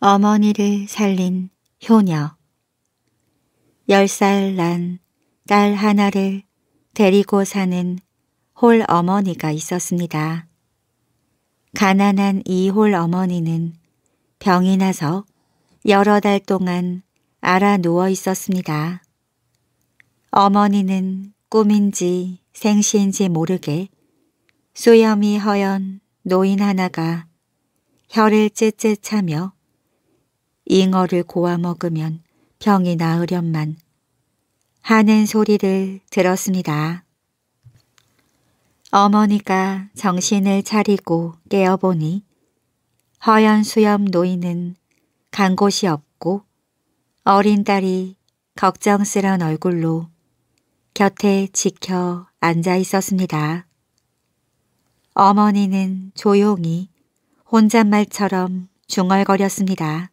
어머니를 살린 효녀. 1 0살난 딸 하나를 데리고 사는 홀 어머니가 있었습니다. 가난한 이 홀 어머니는 병이 나서 여러 달 동안 알아 누워 있었습니다. 어머니는 꿈인지 생시인지 모르게 수염이 허연 노인 하나가 혀를 찢찢 차며 잉어를 고아 먹으면 병이 나으련만 하는 소리를 들었습니다. 어머니가 정신을 차리고 깨어보니 허연수염 노인은 간 곳이 없고 어린 딸이 걱정스런 얼굴로 곁에 지켜 앉아 있었습니다. 어머니는 조용히 혼잣말처럼 중얼거렸습니다.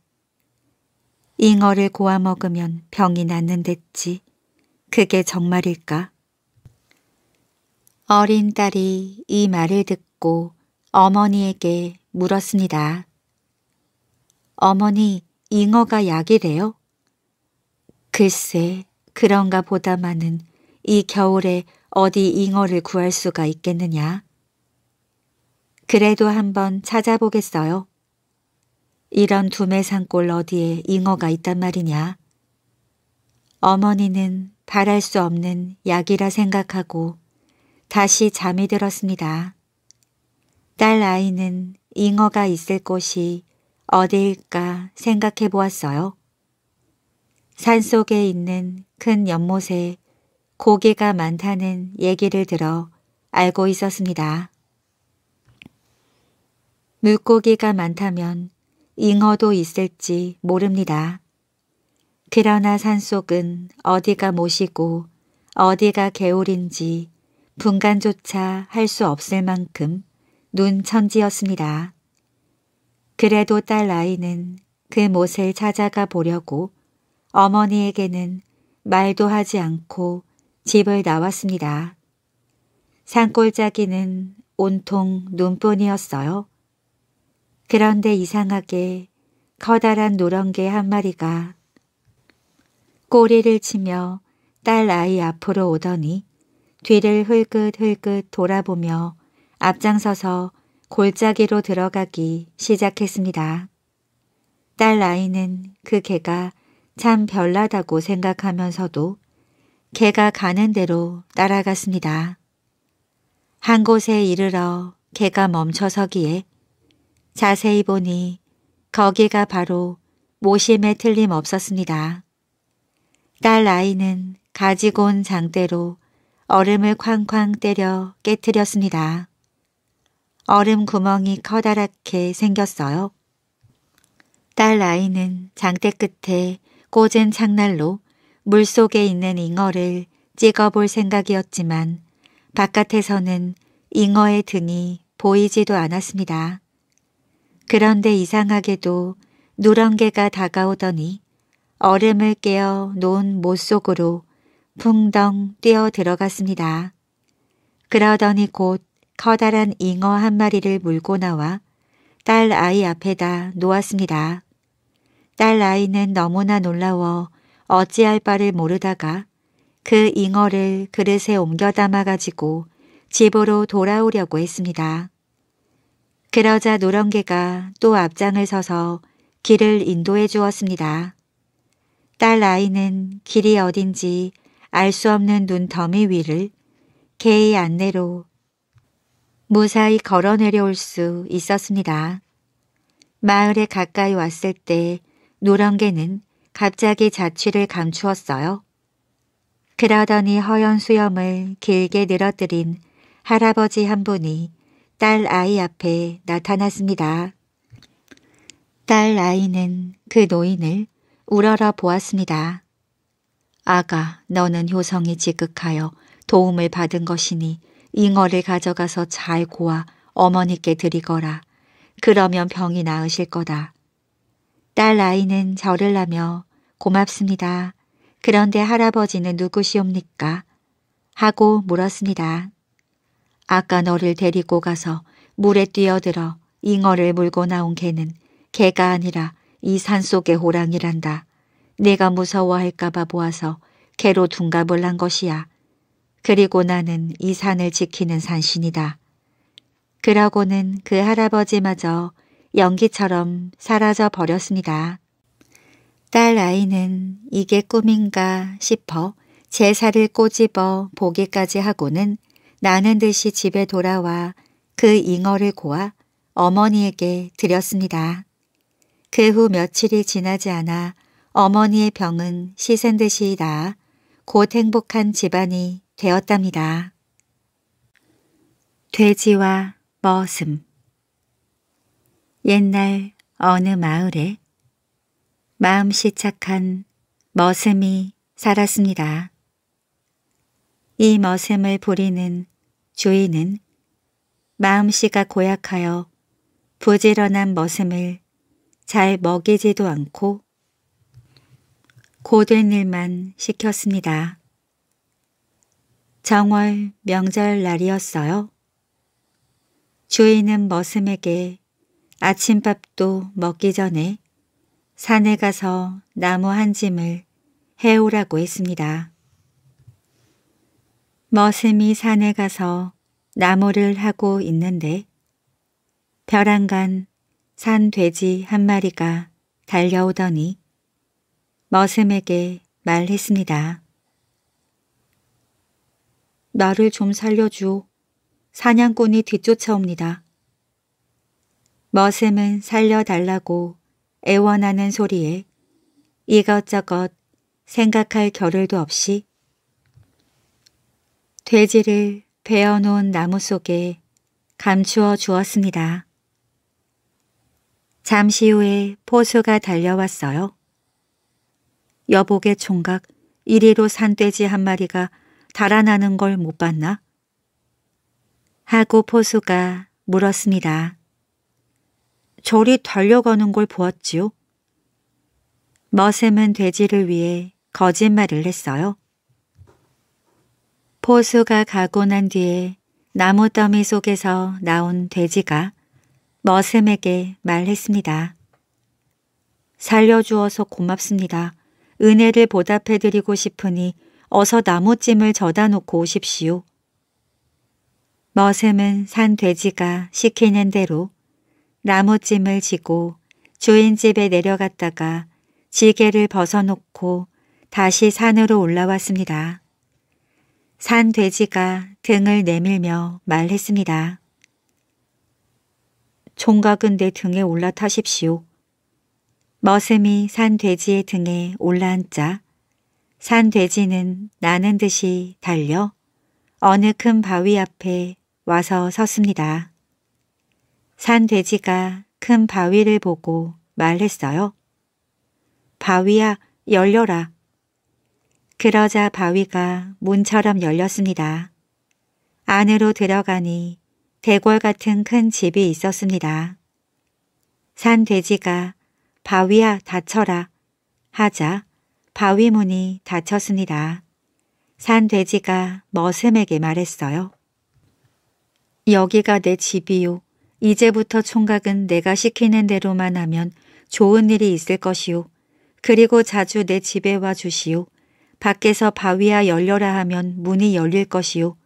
잉어를 고아 먹으면 병이 낫는댔지. 그게 정말일까? 어린 딸이 이 말을 듣고 어머니에게 물었습니다. 어머니, 잉어가 약이래요? 글쎄, 그런가 보다마는 이 겨울에 어디 잉어를 구할 수가 있겠느냐. 그래도 한번 찾아보겠어요. 이런 두메산골 어디에 잉어가 있단 말이냐. 어머니는 바랄 수 없는 약이라 생각하고 다시 잠이 들었습니다. 딸 아이는 잉어가 있을 곳이 어디일까 생각해 보았어요. 산속에 있는 큰 연못에 고기가 많다는 얘기를 들어 알고 있었습니다. 물고기가 많다면 잉어도 있을지 모릅니다. 그러나 산속은 어디가 못이고 어디가 개울인지 분간조차 할 수 없을 만큼 눈천지였습니다. 그래도 딸 아이는 그 못을 찾아가 보려고 어머니에게는 말도 하지 않고 집을 나왔습니다. 산골짜기는 온통 눈뿐이었어요. 그런데 이상하게 커다란 노란개 한 마리가 꼬리를 치며 딸 아이 앞으로 오더니 뒤를 흘끗흘끗 돌아보며 앞장서서 골짜기로 들어가기 시작했습니다. 딸 아이는 그 개가 참 별나다고 생각하면서도 개가 가는 대로 따라갔습니다. 한 곳에 이르러 개가 멈춰서기에 자세히 보니 거기가 바로 모심에 틀림없었습니다. 딸 아이는 가지고 온 장대로 얼음을 쾅쾅 때려 깨뜨렸습니다. 얼음 구멍이 커다랗게 생겼어요. 딸 아이는 장대 끝에 꽂은 창날로 물속에 있는 잉어를 찍어볼 생각이었지만 바깥에서는 잉어의 등이 보이지도 않았습니다. 그런데 이상하게도 누런개가 다가오더니 얼음을 깨어 놓은 못 속으로 풍덩 뛰어 들어갔습니다. 그러더니 곧 커다란 잉어 한 마리를 물고 나와 딸 아이 앞에다 놓았습니다. 딸 아이는 너무나 놀라워 어찌할 바를 모르다가 그 잉어를 그릇에 옮겨 담아가지고 집으로 돌아오려고 했습니다. 그러자 노령개가 또 앞장을 서서 길을 인도해 주었습니다. 딸 아이는 길이 어딘지 알 수 없는 눈더미 위를 개의 안내로 무사히 걸어 내려올 수 있었습니다. 마을에 가까이 왔을 때 노령개는 갑자기 자취를 감추었어요. 그러더니 허연 수염을 길게 늘어뜨린 할아버지 한 분이 딸 아이 앞에 나타났습니다. 딸 아이는 그 노인을 우러러 보았습니다. 아가 너는 효성이 지극하여 도움을 받은 것이니 잉어를 가져가서 잘 고아 어머니께 드리거라. 그러면 병이 나으실 거다. 딸 아이는 절을 하며 고맙습니다. 그런데 할아버지는 누구시옵니까? 하고 물었습니다. 아까 너를 데리고 가서 물에 뛰어들어 잉어를 물고 나온 개는 개가 아니라 이 산속의 호랑이란다. 내가 무서워할까봐 보아서 개로 둔갑을 난 것이야. 그리고 나는 이 산을 지키는 산신이다. 그러고는 그 할아버지마저 연기처럼 사라져 버렸습니다. 딸 아이는 이게 꿈인가 싶어 제사를 꼬집어 보기까지 하고는 나는 듯이 집에 돌아와 그 잉어를 고아 어머니에게 드렸습니다. 그 후 며칠이 지나지 않아 어머니의 병은 시샌 듯이 나아 곧 행복한 집안이 되었답니다. 돼지와 머슴 옛날 어느 마을에 마음씨 착한 머슴이 살았습니다. 이 머슴을 부리는 주인은 마음씨가 고약하여 부지런한 머슴을 잘 먹이지도 않고 고된 일만 시켰습니다. 정월 명절 날이었어요. 주인은 머슴에게 아침밥도 먹기 전에 산에 가서 나무 한 짐을 해오라고 했습니다. 머슴이 산에 가서 나무를 하고 있는데 벼랑간 산 돼지 한 마리가 달려오더니 머슴에게 말했습니다. 나를 좀 살려줘. 사냥꾼이 뒤쫓아옵니다. 머슴은 살려달라고 애원하는 소리에 이것저것 생각할 겨를도 없이 돼지를 베어 놓은 나무 속에 감추어 주었습니다. 잠시 후에 포수가 달려왔어요. 여복의 총각 이리로 산돼지 한 마리가 달아나는 걸 못 봤나? 하고 포수가 물었습니다. 저리 달려가는 걸 보았지요. 머슴은 돼지를 위해 거짓말을 했어요. 포수가 가고 난 뒤에 나무 더미 속에서 나온 돼지가 머슴에게 말했습니다. 살려주어서 고맙습니다. 은혜를 보답해드리고 싶으니 어서 나무찜을 저다 놓고 오십시오. 머슴은 산 돼지가 시키는 대로 나무찜을 지고 주인집에 내려갔다가 지게를 벗어놓고 다시 산으로 올라왔습니다. 산 돼지가 등을 내밀며 말했습니다. 총각은 내 등에 올라타십시오. 머슴이 산 돼지의 등에 올라앉자 산 돼지는 나는 듯이 달려 어느 큰 바위 앞에 와서 섰습니다. 산 돼지가 큰 바위를 보고 말했어요. 바위야 열려라. 그러자 바위가 문처럼 열렸습니다. 안으로 들어가니 대궐 같은 큰 집이 있었습니다. 산 돼지가 바위야 닫혀라 하자 바위 문이 닫혔습니다. 산 돼지가 머슴에게 말했어요. 여기가 내 집이요. 이제부터 총각은 내가 시키는 대로만 하면 좋은 일이 있을 것이요. 그리고 자주 내 집에 와 주시오. 밖에서 바위야 열려라 하면 문이 열릴 것이요.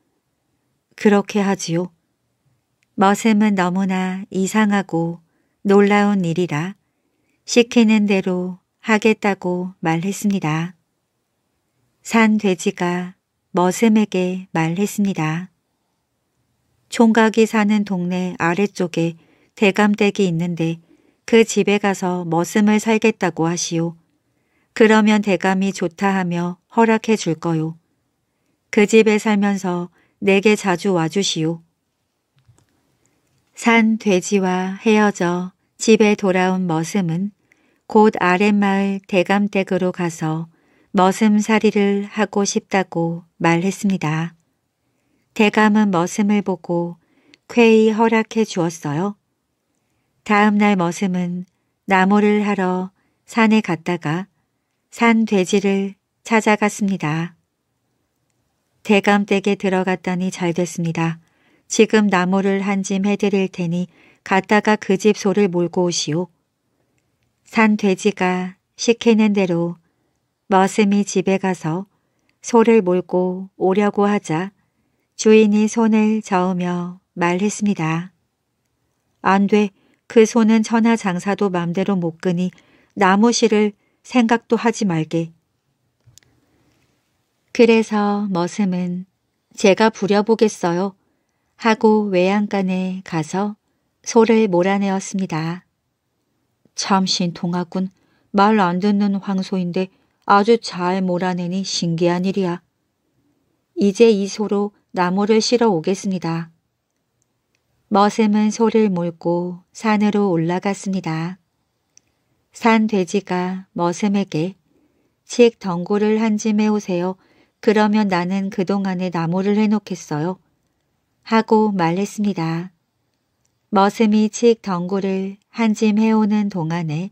그렇게 하지요. 머슴은 너무나 이상하고 놀라운 일이라 시키는 대로 하겠다고 말했습니다. 산 돼지가 머슴에게 말했습니다. 총각이 사는 동네 아래쪽에 대감댁이 있는데 그 집에 가서 머슴을 살겠다고 하시오. 그러면 대감이 좋다 하며 허락해 줄 거요. 그 집에 살면서 내게 자주 와주시오. 산 돼지와 헤어져 집에 돌아온 머슴은 곧 아랫마을 대감댁으로 가서 머슴살이를 하고 싶다고 말했습니다. 대감은 머슴을 보고 쾌히 허락해 주었어요. 다음날 머슴은 나무를 하러 산에 갔다가 산 돼지를 찾아갔습니다. 대감댁에 들어갔더니 잘 됐습니다. 지금 나무를 한 짐 해드릴 테니 갔다가 그 집 소를 몰고 오시오. 산 돼지가 시키는 대로 머슴이 집에 가서 소를 몰고 오려고 하자 주인이 손을 저으며 말했습니다. 안 돼, 그 소는 천하장사도 맘대로 못 끄니 나무실을 생각도 하지 말게. 그래서 머슴은 제가 부려보겠어요 하고 외양간에 가서 소를 몰아내었습니다. 참신동하군말 안 듣는 황소인데 아주 잘 몰아내니 신기한 일이야. 이제 이 소로 나무를 실어 오겠습니다. 머슴은 소를 몰고 산으로 올라갔습니다. 산 돼지가 머슴에게 칙 덩굴을 한 짐해 오세요. 그러면 나는 그동안에 나무를 해놓겠어요. 하고 말했습니다. 머슴이 칙 덩굴을 한 짐 해오는 동안에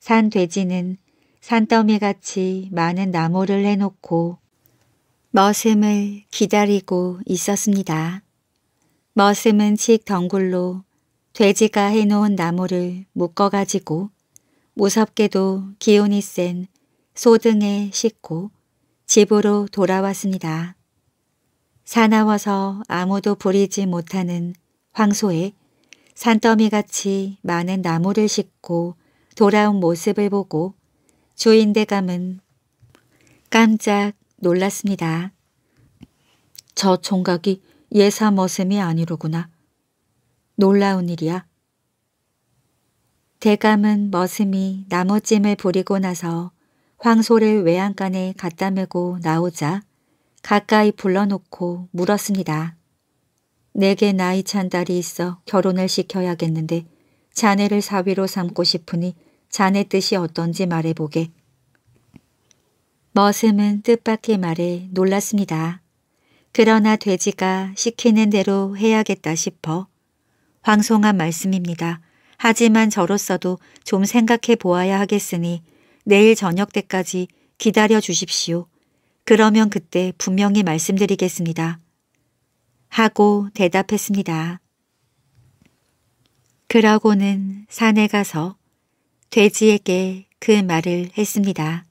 산 돼지는 산더미같이 많은 나무를 해놓고 머슴을 기다리고 있었습니다. 머슴은 칙 덩굴로 돼지가 해놓은 나무를 묶어가지고 무섭게도 기운이 센 소등에 싣고 집으로 돌아왔습니다. 사나워서 아무도 부리지 못하는 황소에 산더미같이 많은 나무를 싣고 돌아온 모습을 보고 주인 대감은 깜짝 놀랐습니다. 저 총각이 예사 머슴이 아니로구나. 놀라운 일이야. 대감은 머슴이 나무찜을 부리고 나서 황소를 외양간에 갖다 메고 나오자 가까이 불러놓고 물었습니다. 내게 나이 찬 딸이 있어 결혼을 시켜야겠는데 자네를 사위로 삼고 싶으니 자네 뜻이 어떤지 말해보게. 머슴은 뜻밖의 말에 놀랐습니다. 그러나 돼지가 시키는 대로 해야겠다 싶어 황송한 말씀입니다. 하지만 저로서도 좀 생각해 보아야 하겠으니 내일 저녁 때까지 기다려 주십시오. 그러면 그때 분명히 말씀드리겠습니다. 하고 대답했습니다. 그러고는 산에 가서 돼지에게 그 말을 했습니다.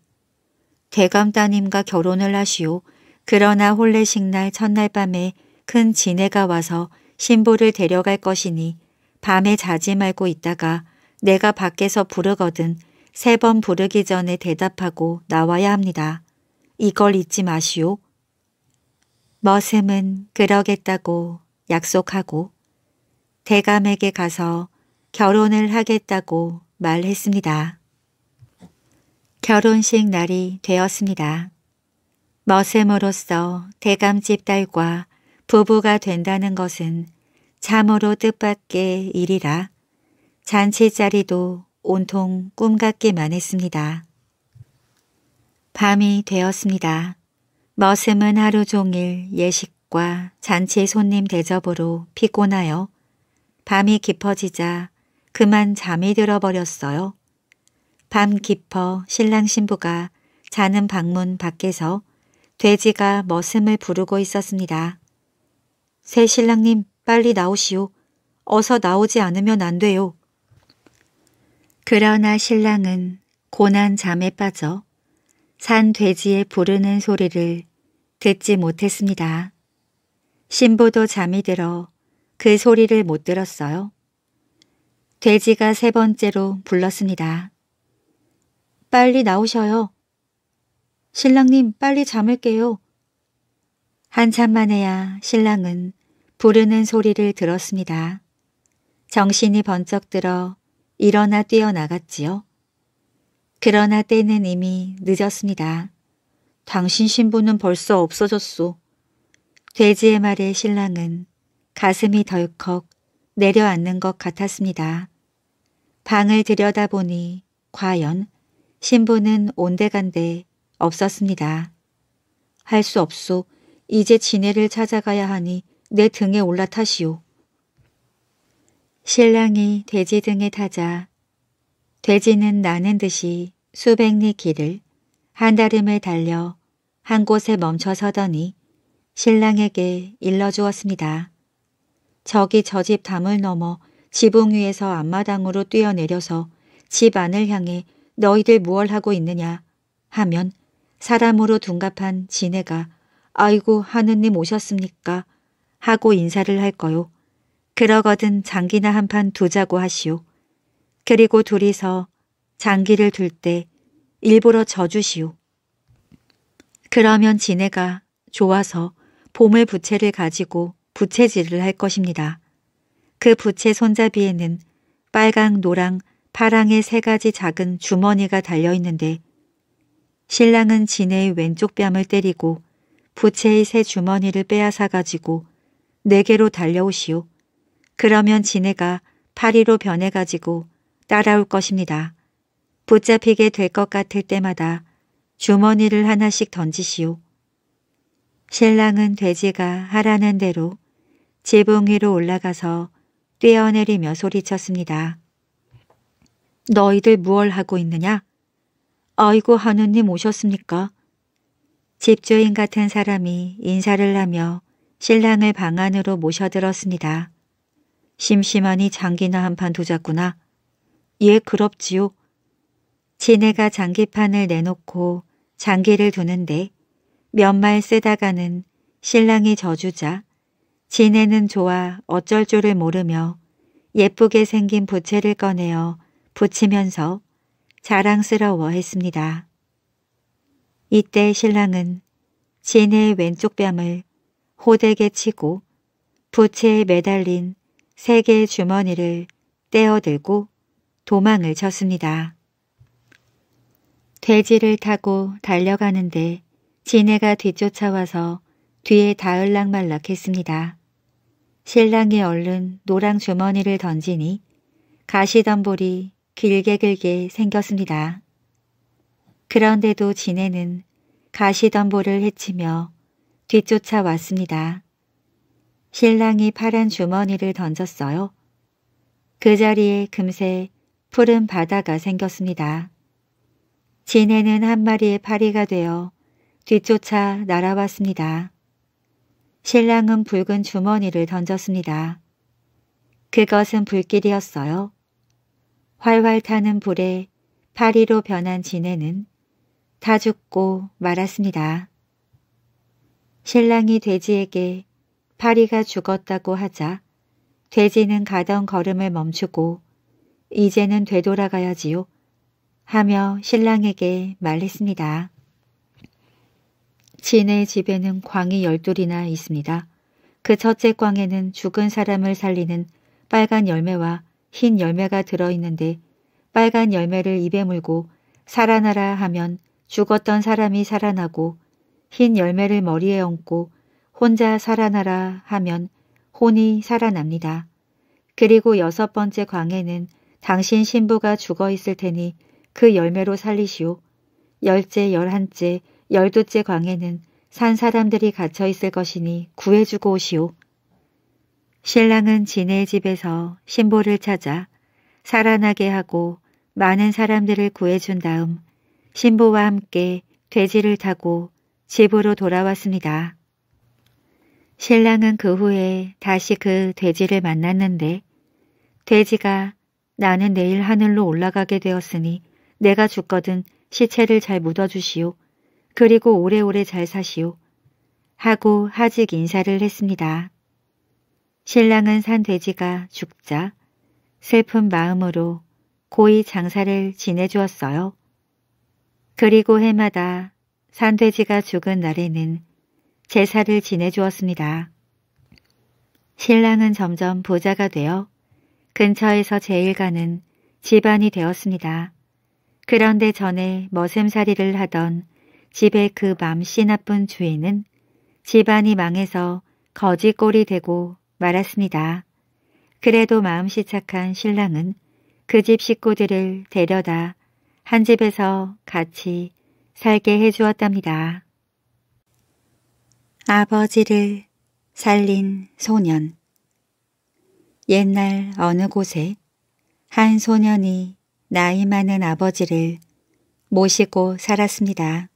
대감따님과 결혼을 하시오. 그러나 홀례식날 첫날 밤에 큰지네가 와서 신부를 데려갈 것이니 밤에 자지 말고 있다가 내가 밖에서 부르거든 세 번 부르기 전에 대답하고 나와야 합니다. 이걸 잊지 마시오. 머슴은 그러겠다고 약속하고 대감에게 가서 결혼을 하겠다고 말했습니다. 결혼식 날이 되었습니다. 머슴으로서 대감집 딸과 부부가 된다는 것은 참으로 뜻밖의 일이라 잔치 자리도 온통 꿈 같기만 했습니다. 밤이 되었습니다. 머슴은 하루 종일 예식과 잔치 손님 대접으로 피곤하여 밤이 깊어지자 그만 잠이 들어버렸어요. 밤 깊어 신랑 신부가 자는 방문 밖에서 돼지가 머슴을 부르고 있었습니다. 새 신랑님, 빨리 나오시오. 어서 나오지 않으면 안 돼요. 그러나 신랑은 고난 잠에 빠져 산 돼지의 부르는 소리를 듣지 못했습니다. 신부도 잠이 들어 그 소리를 못 들었어요. 돼지가 세 번째로 불렀습니다. 빨리 나오셔요. 신랑님 빨리 잠을 깨요. 한참 만에야 신랑은 부르는 소리를 들었습니다. 정신이 번쩍 들어 일어나 뛰어나갔지요. 그러나 때는 이미 늦었습니다. 당신 신부는 벌써 없어졌소. 돼지의 말에 신랑은 가슴이 덜컥 내려앉는 것 같았습니다. 방을 들여다보니 과연 신부는 온데간데 없었습니다. 할 수 없소. 이제 지네를 찾아가야 하니 내 등에 올라타시오. 신랑이 돼지 등에 타자 돼지는 나는 듯이 수백 리 길을 한다름에 달려 한 곳에 멈춰 서더니 신랑에게 일러주었습니다. 저기 저 집 담을 넘어 지붕 위에서 앞마당으로 뛰어내려서 집 안을 향해 너희들 무얼 하고 있느냐 하면 사람으로 둔갑한 지네가 아이고 하느님 오셨습니까 하고 인사를 할 거요. 그러거든 장기나 한 판 두자고 하시오. 그리고 둘이서 장기를 둘 때 일부러 져주시오. 그러면 지네가 좋아서 보물 부채를 가지고 부채질을 할 것입니다. 그 부채 손잡이에는 빨강, 노랑, 파랑의 세 가지 작은 주머니가 달려 있는데 신랑은 지네의 왼쪽 뺨을 때리고 부채의 새 주머니를 빼앗아 가지고 내게로 달려오시오. 그러면 지네가 파리로 변해가지고 따라올 것입니다. 붙잡히게 될 것 같을 때마다 주머니를 하나씩 던지시오. 신랑은 돼지가 하라는 대로 지붕 위로 올라가서 뛰어내리며 소리쳤습니다. 너희들 무얼 하고 있느냐? 아이고 하느님 오셨습니까? 집주인 같은 사람이 인사를 하며 신랑을 방 안으로 모셔들었습니다. 심심하니 장기나 한판 도잤구나. 예, 그럽지요. 지네가 장기판을 내놓고 장기를 두는데 몇 말 쓰다가는 신랑이 져주자 지네는 좋아 어쩔 줄을 모르며 예쁘게 생긴 부채를 꺼내어 붙이면서 자랑스러워 했습니다. 이때 신랑은 지네의 왼쪽 뺨을 호되게 치고 부채에 매달린 세 개의 주머니를 떼어들고 도망을 쳤습니다. 돼지를 타고 달려가는데 지네가 뒤쫓아와서 뒤에 다을락말락 했습니다. 신랑이 얼른 노랑 주머니를 던지니 가시덤불이 길게 길게 생겼습니다. 그런데도 지네는 가시덤불을 헤치며 뒤쫓아 왔습니다. 신랑이 파란 주머니를 던졌어요. 그 자리에 금세 푸른 바다가 생겼습니다. 지네는한 마리의 파리가 되어 뒤쫓아 날아왔습니다. 신랑은 붉은 주머니를 던졌습니다. 그것은 불길이었어요. 활활 타는 불에 파리로 변한 지네는다 죽고 말았습니다. 신랑이 돼지에게 파리가 죽었다고 하자 돼지는 가던 걸음을 멈추고 이제는 되돌아가야지요 하며 신랑에게 말했습니다. 진의 집에는 광이 열둘이나 있습니다. 그 첫째 광에는 죽은 사람을 살리는 빨간 열매와 흰 열매가 들어있는데 빨간 열매를 입에 물고 살아나라 하면 죽었던 사람이 살아나고 흰 열매를 머리에 얹고 혼자 살아나라 하면 혼이 살아납니다. 그리고 여섯 번째 광에는 당신 신부가 죽어 있을 테니 그 열매로 살리시오. 열째, 열한째, 열두째 광에는 산 사람들이 갇혀 있을 것이니 구해주고 오시오. 신랑은 지네 집에서 신부를 찾아 살아나게 하고 많은 사람들을 구해준 다음 신부와 함께 돼지를 타고 집으로 돌아왔습니다. 신랑은 그 후에 다시 그 돼지를 만났는데 돼지가 나는 내일 하늘로 올라가게 되었으니 내가 죽거든 시체를 잘 묻어주시오. 그리고 오래오래 잘 사시오. 하고 하직 인사를 했습니다. 신랑은 산 돼지가 죽자 슬픈 마음으로 고이 장사를 지내주었어요. 그리고 해마다 산돼지가 죽은 날에는 제사를 지내주었습니다. 신랑은 점점 부자가 되어 근처에서 제일가는 집안이 되었습니다. 그런데 전에 머슴살이를 하던 집의 그 맘씨 나쁜 주인은 집안이 망해서 거지꼴이 되고 말았습니다. 그래도 마음씨 착한 신랑은 그 집 식구들을 데려다 한 집에서 같이 살게 해주었답니다. 아버지를 살린 소년 옛날 어느 곳에 한 소년이 나이 많은 아버지를 모시고 살았습니다.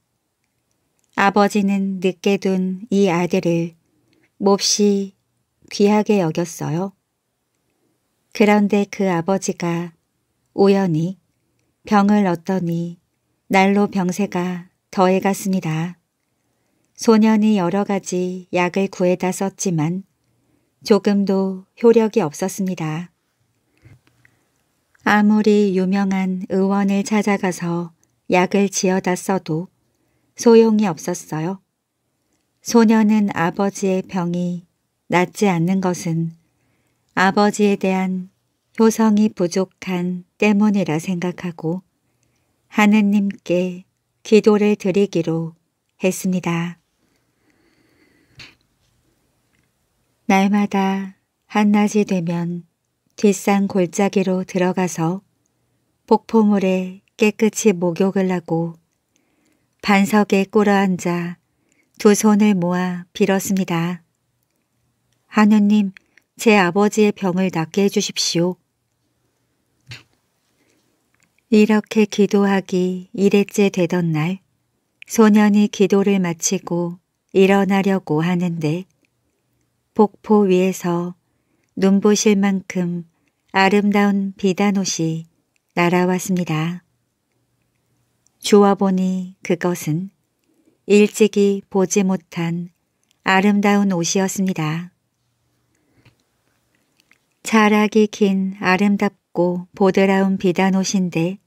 아버지는 늦게 둔 이 아들을 몹시 귀하게 여겼어요. 그런데 그 아버지가 우연히 병을 얻더니 날로 병세가 더해갔습니다. 소년이 여러 가지 약을 구해다 썼지만 조금도 효력이 없었습니다. 아무리 유명한 의원을 찾아가서 약을 지어다 써도 소용이 없었어요. 소년은 아버지의 병이 낫지 않는 것은 아버지에 대한 효성이 부족한 때문이라 생각하고 하느님께 기도를 드리기로 했습니다. 날마다 한낮이 되면 뒷산 골짜기로 들어가서 폭포물에 깨끗이 목욕을 하고 반석에 꿇어앉아 두 손을 모아 빌었습니다. 하느님, 제 아버지의 병을 낫게 해주십시오. 이렇게 기도하기 이래째 되던 날 소년이 기도를 마치고 일어나려고 하는데 복포 위에서 눈부실 만큼 아름다운 비단옷이 날아왔습니다. 주워보니 그것은 일찍이 보지 못한 아름다운 옷이었습니다. 자락이 긴 아름답고 곱고 보드라운 비단 옷인데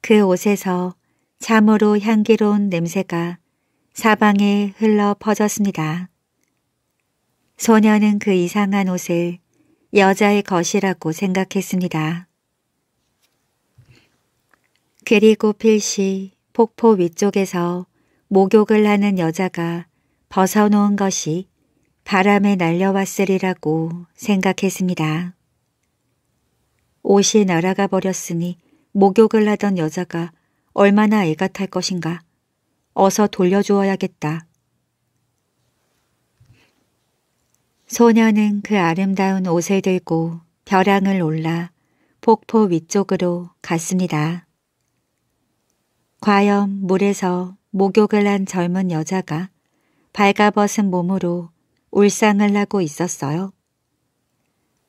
그 옷에서 참으로 향기로운 냄새가 사방에 흘러 퍼졌습니다. 소녀는 그 이상한 옷을 여자의 것이라고 생각했습니다. 그리고 필시 폭포 위쪽에서 목욕을 하는 여자가 벗어놓은 것이 바람에 날려왔으리라고 생각했습니다. 옷이 날아가 버렸으니 목욕을 하던 여자가 얼마나 애가 탈 것인가. 어서 돌려주어야겠다. 소녀는 그 아름다운 옷을 들고 벼랑을 올라 폭포 위쪽으로 갔습니다. 과연 물에서 목욕을 한 젊은 여자가 발가벗은 몸으로 울상을 하고 있었어요.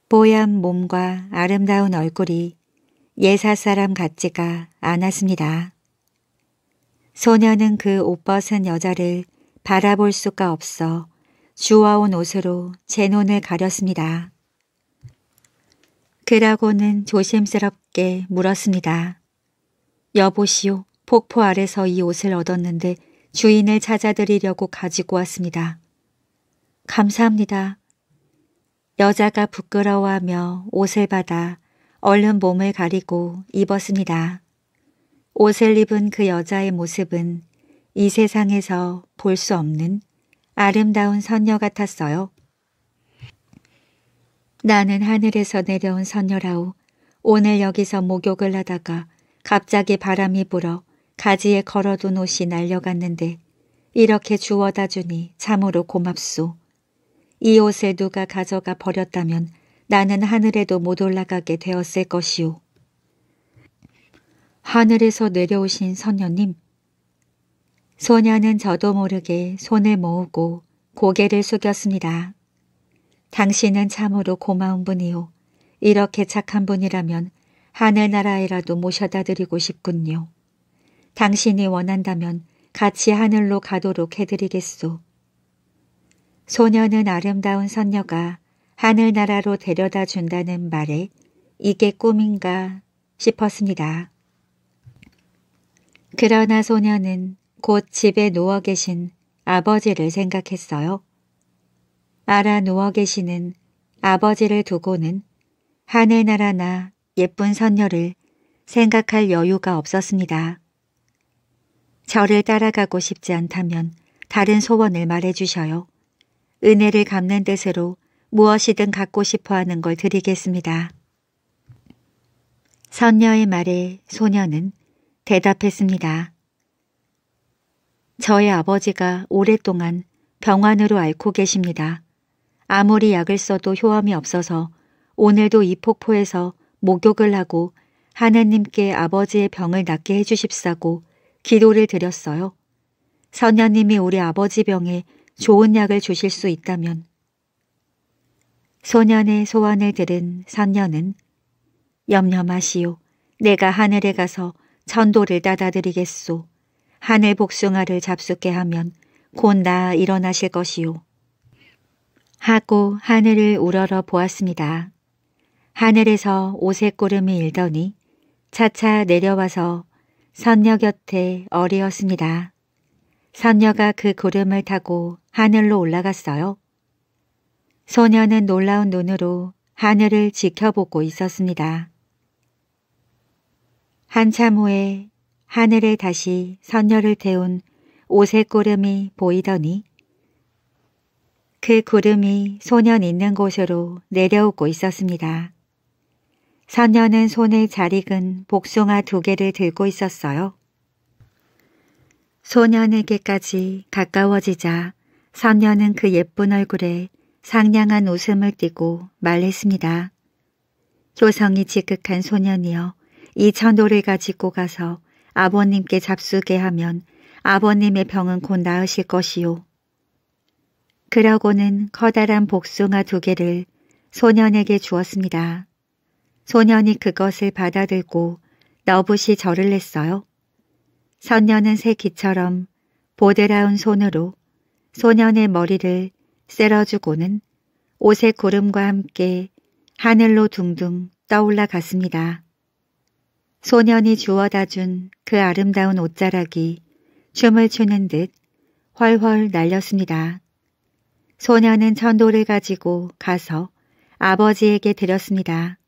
뽀얀 몸과 아름다운 얼굴이 예사 사람 같지가 않았습니다. 소녀는 그 옷벗은 여자를 바라볼 수가 없어 주워온 옷으로 제 눈을 가렸습니다. 그라고는 조심스럽게 물었습니다. 여보시오, 폭포 아래서 이 옷을 얻었는데 주인을 찾아드리려고 가지고 왔습니다. 감사합니다. 여자가 부끄러워하며 옷을 받아 얼른 몸을 가리고 입었습니다. 옷을 입은 그 여자의 모습은 이 세상에서 볼 수 없는 아름다운 선녀 같았어요. 나는 하늘에서 내려온 선녀라오. 오늘 여기서 목욕을 하다가 갑자기 바람이 불어 가지에 걸어둔 옷이 날려갔는데 이렇게 주워다 주니 참으로 고맙소. 이옷에 누가 가져가 버렸다면 나는 하늘에도 못 올라가게 되었을 것이오. 하늘에서 내려오신 선녀님. 소녀는 저도 모르게 손을 모으고 고개를 숙였습니다. 당신은 참으로 고마운 분이오. 이렇게 착한 분이라면 하늘나라에라도 모셔다 드리고 싶군요. 당신이 원한다면 같이 하늘로 가도록 해드리겠소. 소녀는 아름다운 선녀가 하늘나라로 데려다 준다는 말에 이게 꿈인가 싶었습니다. 그러나 소녀는 곧 집에 누워 계신 아버지를 생각했어요. 알아 누워 계시는 아버지를 두고는 하늘나라나 예쁜 선녀를 생각할 여유가 없었습니다. 저를 따라가고 싶지 않다면 다른 소원을 말해주셔요. 은혜를 갚는 뜻으로 무엇이든 갖고 싶어 하는 걸 드리겠습니다. 선녀의 말에 소녀는 대답했습니다. 저의 아버지가 오랫동안 병환으로 앓고 계십니다. 아무리 약을 써도 효험이 없어서 오늘도 이 폭포에서 목욕을 하고 하느님께 아버지의 병을 낫게 해주십사고 기도를 드렸어요. 선녀님이 우리 아버지 병에 좋은 약을 주실 수 있다면 소년의 소원을 들은 선녀는 염려 마시오. 내가 하늘에 가서 천도를 따다드리겠소. 하늘 복숭아를 잡숫게 하면 곧 나 일어나실 것이오. 하고 하늘을 우러러 보았습니다. 하늘에서 오색 구름이 일더니 차차 내려와서 선녀 곁에 어리었습니다. 선녀가 그 구름을 타고 하늘로 올라갔어요. 소녀는 놀라운 눈으로 하늘을 지켜보고 있었습니다. 한참 후에 하늘에 다시 선녀를 태운 오색 구름이 보이더니 그 구름이 소년 있는 곳으로 내려오고 있었습니다. 선녀는 손에 잘 익은 복숭아 두 개를 들고 있었어요. 소년에게까지 가까워지자 선녀는 그 예쁜 얼굴에 상냥한 웃음을 띠고 말했습니다. 효성이 지극한 소년이여 이 천도를 가지고 가서 아버님께 잡수게 하면 아버님의 병은 곧 나으실 것이요. 그러고는 커다란 복숭아 두 개를 소년에게 주었습니다. 소년이 그것을 받아들고 너부시 절을 냈어요. 선녀는 새기처럼 보드라운 손으로 소년의 머리를 쓸어주고는 옷의 구름과 함께 하늘로 둥둥 떠올라 갔습니다. 소년이 주워다 준 그 아름다운 옷자락이 춤을 추는 듯 훨훨 날렸습니다. 소년은 천도를 가지고 가서 아버지에게 드렸습니다.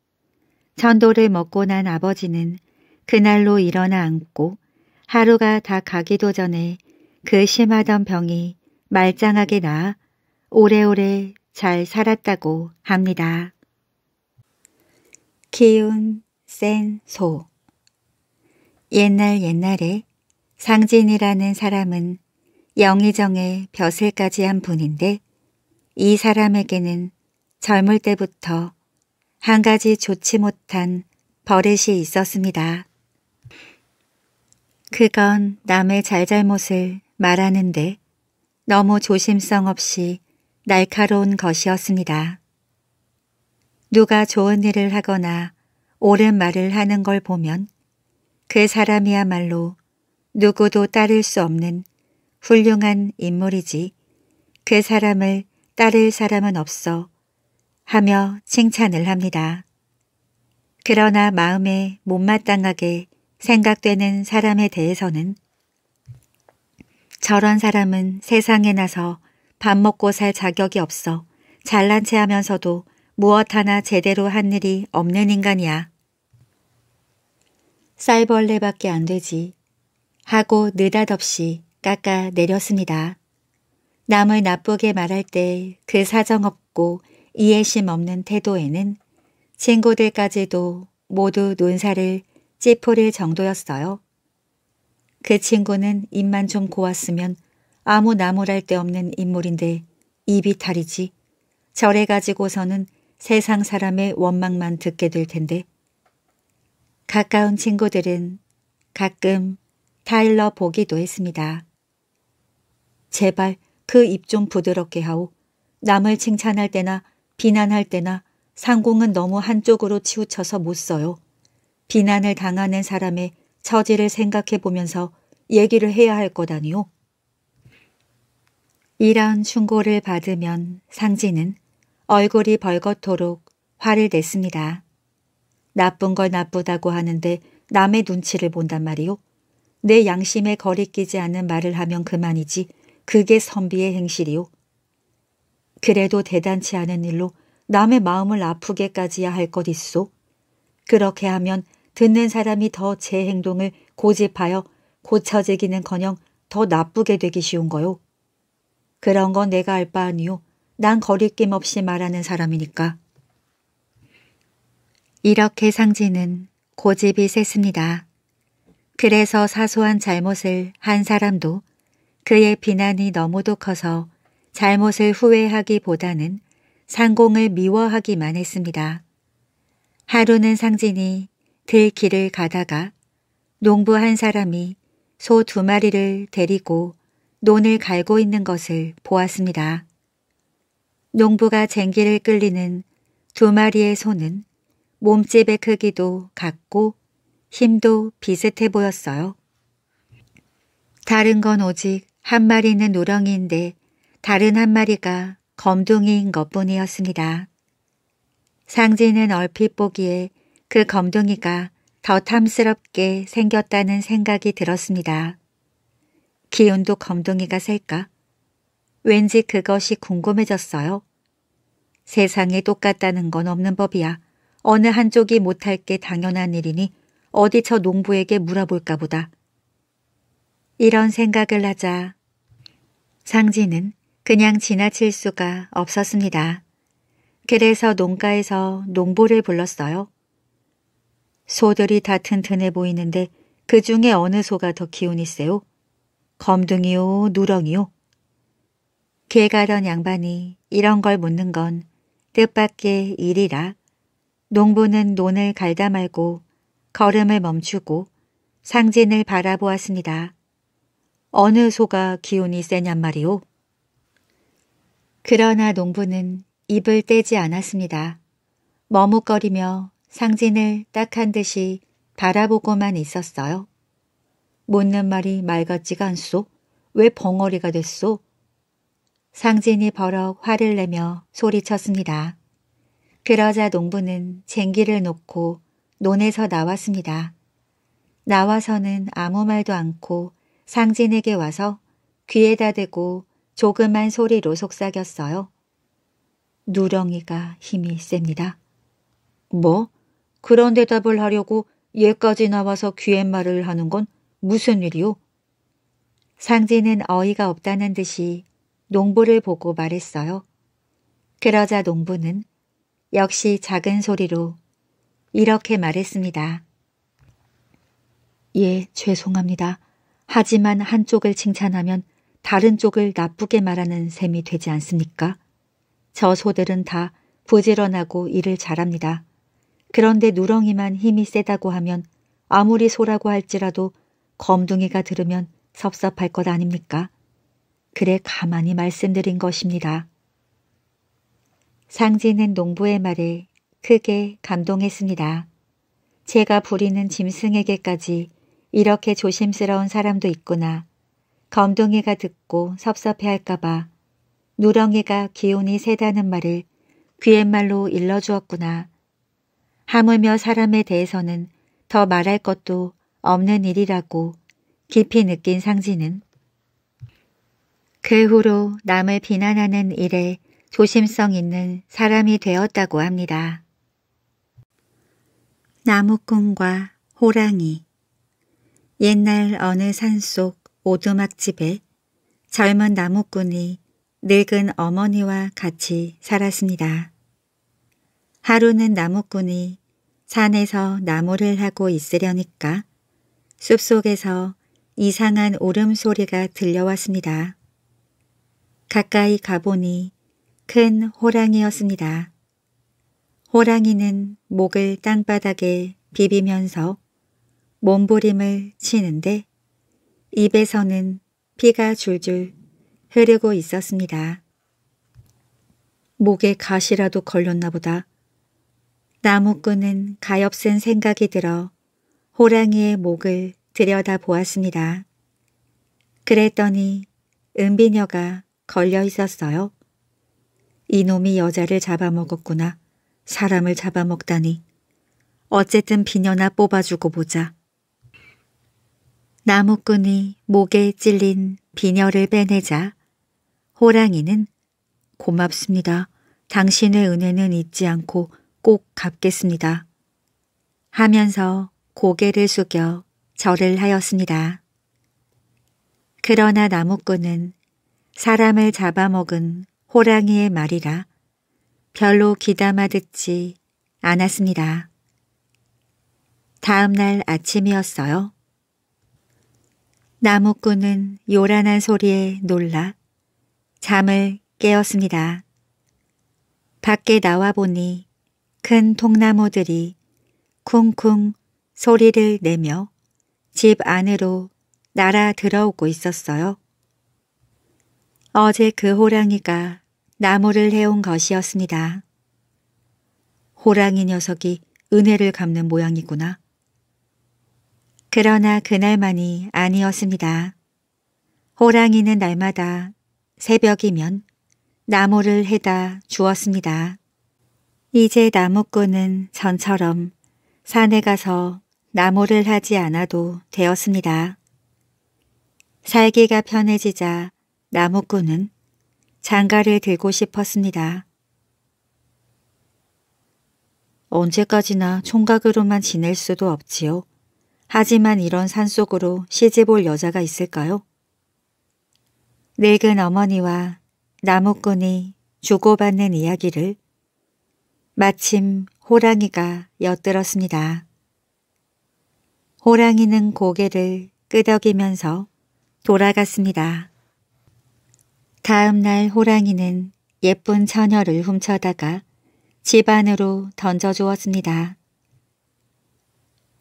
천도를 먹고 난 아버지는 그날로 일어나 앉고 하루가 다 가기도 전에 그 심하던 병이 말짱하게 나 오래오래 잘 살았다고 합니다. 기운 센 소 옛날 옛날에 상진이라는 사람은 영의정의 벼슬까지 한 분인데 이 사람에게는 젊을 때부터 한 가지 좋지 못한 버릇이 있었습니다. 그건 남의 잘잘못을 말하는데 너무 조심성 없이 날카로운 것이었습니다. 누가 좋은 일을 하거나 옳은 말을 하는 걸 보면 그 사람이야말로 누구도 따를 수 없는 훌륭한 인물이지 그 사람을 따를 사람은 없어 하며 칭찬을 합니다. 그러나 마음에 못마땅하게 생각되는 사람에 대해서는 저런 사람은 세상에 나서 밥 먹고 살 자격이 없어 잘난 체 하면서도 무엇 하나 제대로 한 일이 없는 인간이야. 쌀벌레밖에 안 되지. 하고 느닷없이 깎아 내렸습니다. 남을 나쁘게 말할 때 그 사정없고 이해심 없는 태도에는 친구들까지도 모두 눈살을 찌푸릴 정도였어요. 그 친구는 입만 좀 고왔으면 아무 나무랄 데 없는 인물인데 입이 탈이지. 절에 가지고서는 세상 사람의 원망만 듣게 될 텐데. 가까운 친구들은 가끔 타일러 보기도 했습니다. 제발 그 입 좀 부드럽게 하오. 남을 칭찬할 때나 비난할 때나 상공은 너무 한쪽으로 치우쳐서 못 써요. 비난을 당하는 사람의 처지를 생각해 보면서 얘기를 해야 할 거다니요. 이런 충고를 받으면 상진은 얼굴이 벌겋도록 화를 냈습니다. 나쁜 걸 나쁘다고 하는데 남의 눈치를 본단 말이요. 내 양심에 거리끼지 않은 말을 하면 그만이지 그게 선비의 행실이요. 그래도 대단치 않은 일로 남의 마음을 아프게까지야 할 것 있소. 그렇게 하면 듣는 사람이 더 제 행동을 고집하여 고쳐지기는커녕 더 나쁘게 되기 쉬운 거요. 그런 건 내가 알 바 아니요. 난 거리낌 없이 말하는 사람이니까. 이렇게 상진은 고집이 셌습니다. 그래서 사소한 잘못을 한 사람도 그의 비난이 너무도 커서 잘못을 후회하기보다는 상공을 미워하기만 했습니다. 하루는 상진이 그 길을 가다가 농부 한 사람이 소 두 마리를 데리고 논을 갈고 있는 것을 보았습니다. 농부가 쟁기를 끌리는 두 마리의 소는 몸집의 크기도 같고 힘도 비슷해 보였어요. 다른 건 오직 한 마리는 노령이인데 다른 한 마리가 검둥이인 것뿐이었습니다. 상지는 얼핏 보기에 그 검둥이가 더 탐스럽게 생겼다는 생각이 들었습니다. 기운도 검둥이가 셀까? 왠지 그것이 궁금해졌어요. 세상이 똑같다는 건 없는 법이야. 어느 한쪽이 못할 게 당연한 일이니 어디 저 농부에게 물어볼까 보다. 이런 생각을 하자 상진은 그냥 지나칠 수가 없었습니다. 그래서 농가에서 농부를 불렀어요. 소들이 다 튼튼해 보이는데 그 중에 어느 소가 더 기운이 세요? 검둥이요, 누렁이요? 길 가던 양반이 이런 걸 묻는 건 뜻밖의 일이라 농부는 논을 갈다 말고 걸음을 멈추고 상진을 바라보았습니다. 어느 소가 기운이 세냔 말이오? 그러나 농부는 입을 떼지 않았습니다. 머뭇거리며 상진을 딱 한 듯이 바라보고만 있었어요. 묻는 말이 맑았지가 않소? 왜 벙어리가 됐소? 상진이 버럭 화를 내며 소리쳤습니다. 그러자 농부는 쟁기를 놓고 논에서 나왔습니다. 나와서는 아무 말도 않고 상진에게 와서 귀에다 대고 조그만 소리로 속삭였어요. 누렁이가 힘이 셉니다. 뭐? 그런 대답을 하려고 얘까지 나와서 귀에말을 하는 건 무슨 일이오? 상진은 어이가 없다는 듯이 농부를 보고 말했어요. 그러자 농부는 역시 작은 소리로 이렇게 말했습니다. 예, 죄송합니다. 하지만 한쪽을 칭찬하면 다른 쪽을 나쁘게 말하는 셈이 되지 않습니까? 저 소들은 다 부지런하고 일을 잘합니다. 그런데 누렁이만 힘이 세다고 하면 아무리 소라고 할지라도 검둥이가 들으면 섭섭할 것 아닙니까? 그래 가만히 말씀드린 것입니다. 상진은 농부의 말에 크게 감동했습니다. 제가 부리는 짐승에게까지 이렇게 조심스러운 사람도 있구나. 검둥이가 듣고 섭섭해할까봐 누렁이가 기운이 세다는 말을 귀옛말로 일러주었구나 하물며 사람에 대해서는 더 말할 것도 없는 일이라고 깊이 느낀 상지는그 후로 남을 비난하는 일에 조심성 있는 사람이 되었다고 합니다. 나무꾼과 호랑이 옛날 어느 산속 오두막집에 젊은 나무꾼이 늙은 어머니와 같이 살았습니다. 하루는 나무꾼이 산에서 나무를 하고 있으려니까 숲속에서 이상한 울음소리가 들려왔습니다. 가까이 가보니 큰 호랑이였습니다. 호랑이는 목을 땅바닥에 비비면서 몸부림을 치는데 입에서는 피가 줄줄 흐르고 있었습니다. 목에 가시라도 걸렸나 보다. 나무꾼은 가엾은 생각이 들어 호랑이의 목을 들여다보았습니다. 그랬더니 은비녀가 걸려 있었어요. 이놈이 여자를 잡아먹었구나. 사람을 잡아먹다니. 어쨌든 비녀나 뽑아주고 보자. 나무꾼이 목에 찔린 비녀를 빼내자 호랑이는 고맙습니다. 당신의 은혜는 잊지 않고 꼭 갚겠습니다. 하면서 고개를 숙여 절을 하였습니다. 그러나 나무꾼은 사람을 잡아먹은 호랑이의 말이라 별로 귀담아 듣지 않았습니다. 다음 날 아침이었어요. 나무꾼은 요란한 소리에 놀라 잠을 깨었습니다. 밖에 나와 보니 큰 통나무들이 쿵쿵 소리를 내며 집 안으로 날아 들어오고 있었어요. 어제 그 호랑이가 나무를 해온 것이었습니다. 호랑이 녀석이 은혜를 갚는 모양이구나. 그러나 그날만이 아니었습니다. 호랑이는 날마다 새벽이면 나무를 해다 주었습니다. 이제 나무꾼은 전처럼 산에 가서 나무를 하지 않아도 되었습니다. 살기가 편해지자 나무꾼은 장가를 들고 싶었습니다. 언제까지나 총각으로만 지낼 수도 없지요. 하지만 이런 산속으로 시집올 여자가 있을까요? 늙은 어머니와 나무꾼이 주고받는 이야기를 마침 호랑이가 엿들었습니다. 호랑이는 고개를 끄덕이면서 돌아갔습니다. 다음 날 호랑이는 예쁜 처녀를 훔쳐다가 집 안으로 던져주었습니다.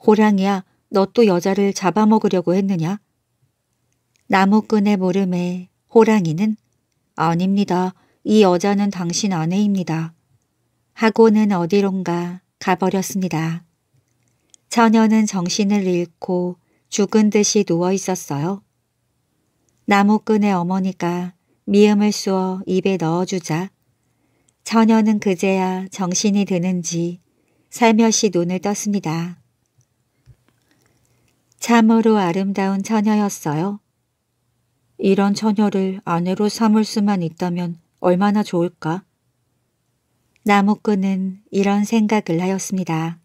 호랑이야, 너 또 여자를 잡아먹으려고 했느냐? 나무꾼의 물음에 호랑이는 아닙니다. 이 여자는 당신 아내입니다. 하고는 어디론가 가버렸습니다. 처녀는 정신을 잃고 죽은 듯이 누워 있었어요. 나무끈의 어머니가 미음을 쑤어 입에 넣어주자 처녀는 그제야 정신이 드는지 살며시 눈을 떴습니다. 참으로 아름다운 처녀였어요. 이런 처녀를 아내로 삼을 수만 있다면 얼마나 좋을까? 나무꾼은 이런 생각을 하였습니다.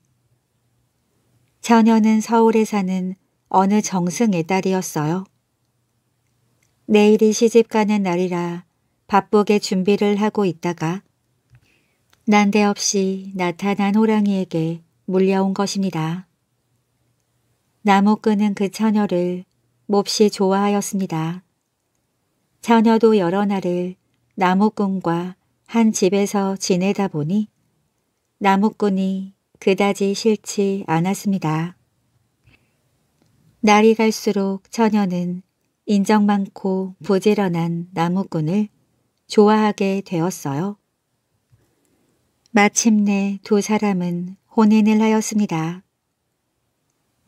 처녀는 서울에 사는 어느 정승의 딸이었어요. 내일이 시집 가는 날이라 바쁘게 준비를 하고 있다가 난데없이 나타난 호랑이에게 물려온 것입니다. 나무꾼은 그 처녀를 몹시 좋아하였습니다. 처녀도 여러 날을 나무꾼과 한 집에서 지내다 보니 나무꾼이 그다지 싫지 않았습니다. 날이 갈수록 처녀는 인정 많고 부지런한 나무꾼을 좋아하게 되었어요. 마침내 두 사람은 혼인을 하였습니다.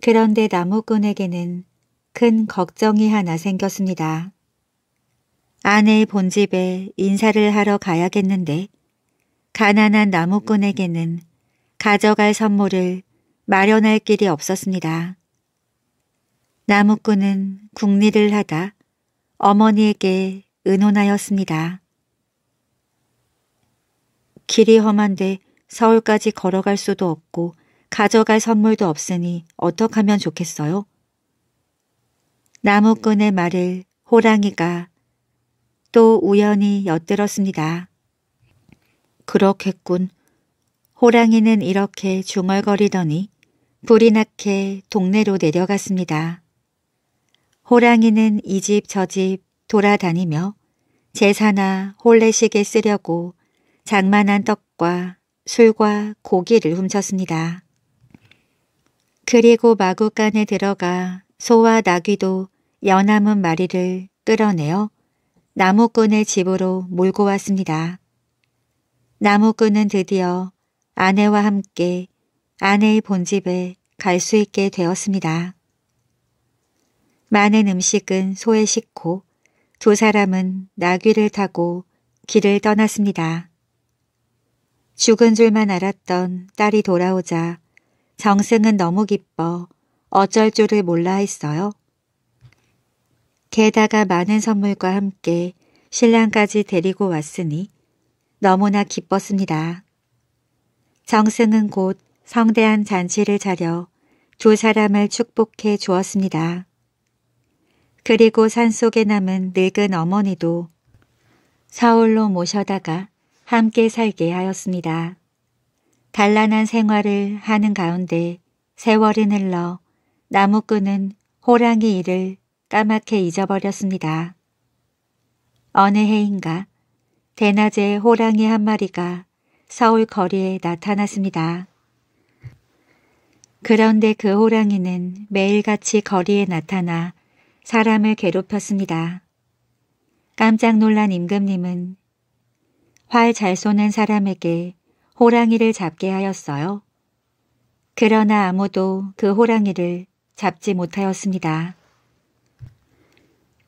그런데 나무꾼에게는 큰 걱정이 하나 생겼습니다. 아내의 본집에 인사를 하러 가야겠는데 가난한 나무꾼에게는 가져갈 선물을 마련할 길이 없었습니다. 나무꾼은 국리를 하다 어머니에게 의논하였습니다. 길이 험한데 서울까지 걸어갈 수도 없고 가져갈 선물도 없으니 어떡하면 좋겠어요? 나무꾼의 말을 호랑이가 또 우연히 엿들었습니다. 그렇겠군. 호랑이는 이렇게 중얼거리더니 불이 나게 동네로 내려갔습니다. 호랑이는 이 집 저 집 돌아다니며 제사나 홀레식에 쓰려고 장만한 떡과 술과 고기를 훔쳤습니다. 그리고 마구간에 들어가 소와 나귀도 연함은 마리를 끌어내어 나무꾼의 집으로 몰고 왔습니다. 나무꾼은 드디어 아내와 함께 아내의 본집에 갈 수 있게 되었습니다. 많은 음식은 소에 싣고 두 사람은 나귀를 타고 길을 떠났습니다. 죽은 줄만 알았던 딸이 돌아오자 정승은 너무 기뻐 어쩔 줄을 몰라 했어요. 게다가 많은 선물과 함께 신랑까지 데리고 왔으니 너무나 기뻤습니다. 정승은곧 성대한 잔치를 차려 두 사람을 축복해 주었습니다. 그리고 산속에 남은 늙은 어머니도 서울로 모셔다가 함께 살게 하였습니다. 단란한 생활을 하는 가운데 세월이 흘러 나무꾼은 호랑이 일을 까맣게 잊어버렸습니다. 어느 해인가 대낮에 호랑이 한 마리가 서울 거리에 나타났습니다. 그런데 그 호랑이는 매일같이 거리에 나타나 사람을 괴롭혔습니다. 깜짝 놀란 임금님은 활 잘 쏘는 사람에게 호랑이를 잡게 하였어요. 그러나 아무도 그 호랑이를 잡지 못하였습니다.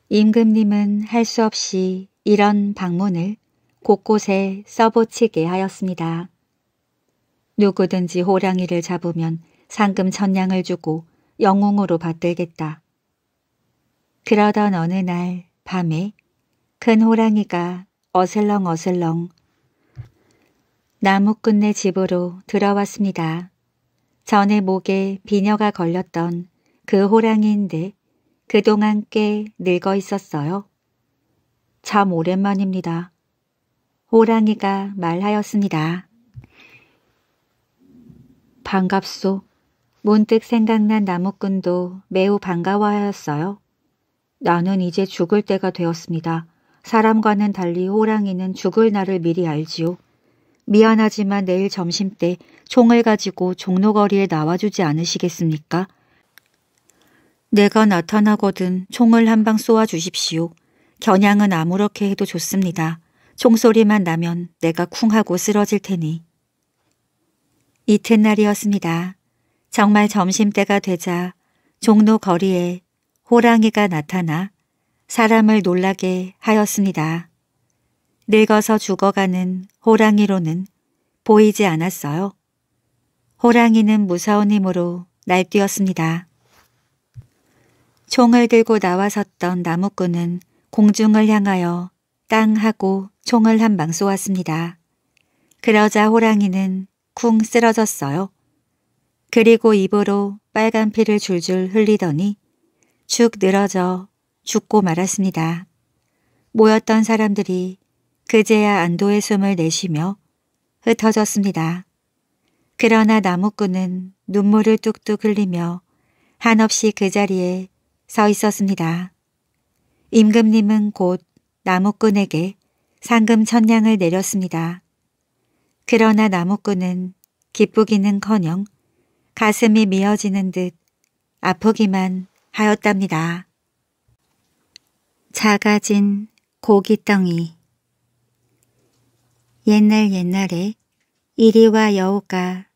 임금님은 할 수 없이 이런 방문을 곳곳에 써보치게 하였습니다. 누구든지 호랑이를 잡으면 상금 천냥을 주고 영웅으로 받들겠다. 그러던 어느 날 밤에 큰 호랑이가 어슬렁어슬렁 나무 끝내 집으로 들어왔습니다. 전에 목에 비녀가 걸렸던 그 호랑이인데 그동안 꽤 늙어 있었어요. 참 오랜만입니다. 호랑이가 말하였습니다. 반갑소. 문득 생각난 나무꾼도 매우 반가워하였어요. 나는 이제 죽을 때가 되었습니다. 사람과는 달리 호랑이는 죽을 날을 미리 알지요. 미안하지만 내일 점심때 총을 가지고 종로거리에 나와주지 않으시겠습니까? 내가 나타나거든 총을 한 방 쏘아 주십시오. 겨냥은 아무렇게 해도 좋습니다. 총소리만 나면 내가 쿵 하고 쓰러질 테니. 이튿날이었습니다. 정말 점심때가 되자 종로 거리에 호랑이가 나타나 사람을 놀라게 하였습니다. 늙어서 죽어가는 호랑이로는 보이지 않았어요. 호랑이는 무서운 힘으로 날뛰었습니다. 총을 들고 나와섰던 나무꾼은 공중을 향하여 땅 하고 총을 한 방 쏘았습니다. 그러자 호랑이는 쿵 쓰러졌어요. 그리고 입으로 빨간 피를 줄줄 흘리더니 죽 늘어져 죽고 말았습니다. 모였던 사람들이 그제야 안도의 숨을 내쉬며 흩어졌습니다. 그러나 나무꾼은 눈물을 뚝뚝 흘리며 한없이 그 자리에 서 있었습니다. 임금님은 곧 나무꾼에게 상금 천냥을 내렸습니다. 그러나 나무꾼은 기쁘기는커녕 가슴이 미어지는 듯 아프기만 하였답니다. 작아진 고깃덩이 옛날 옛날에 이리와 여우가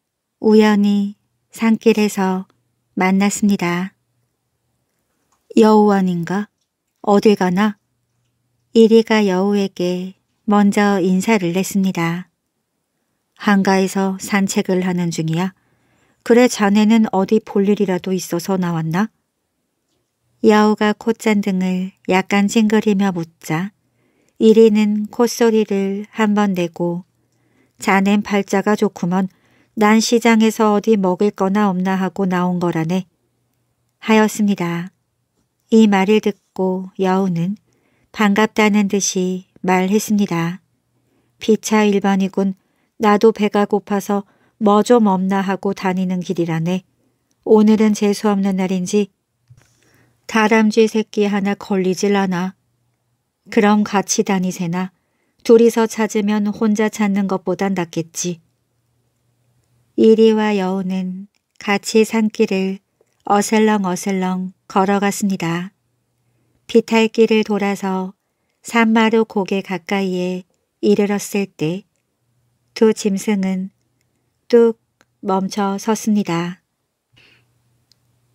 우연히 산길에서 만났습니다. 여우원인가? 어딜 가나? 이리가 여우에게 먼저 인사를 냈습니다. 한가에서 산책을 하는 중이야. 그래 자네는 어디 볼 일이라도 있어서 나왔나? 여우가 콧잔등을 약간 찡그리며 묻자 이리는 콧소리를 한번 내고 자넨 발자가 좋구먼 난 시장에서 어디 먹을 거나 없나 하고 나온 거라네 하였습니다. 이 말을 듣고 여우는 반갑다는 듯이 말했습니다. 비차 1번이군 나도 배가 고파서 뭐 좀 없나 하고 다니는 길이라네. 오늘은 재수없는 날인지 다람쥐 새끼 하나 걸리질 않아. 그럼 같이 다니세나. 둘이서 찾으면 혼자 찾는 것보단 낫겠지. 이리와 여우는 같이 산길을 어슬렁어슬렁 걸어갔습니다. 비탈길을 돌아서 산마루 고개 가까이에 이르렀을 때 두 짐승은 뚝 멈춰 섰습니다.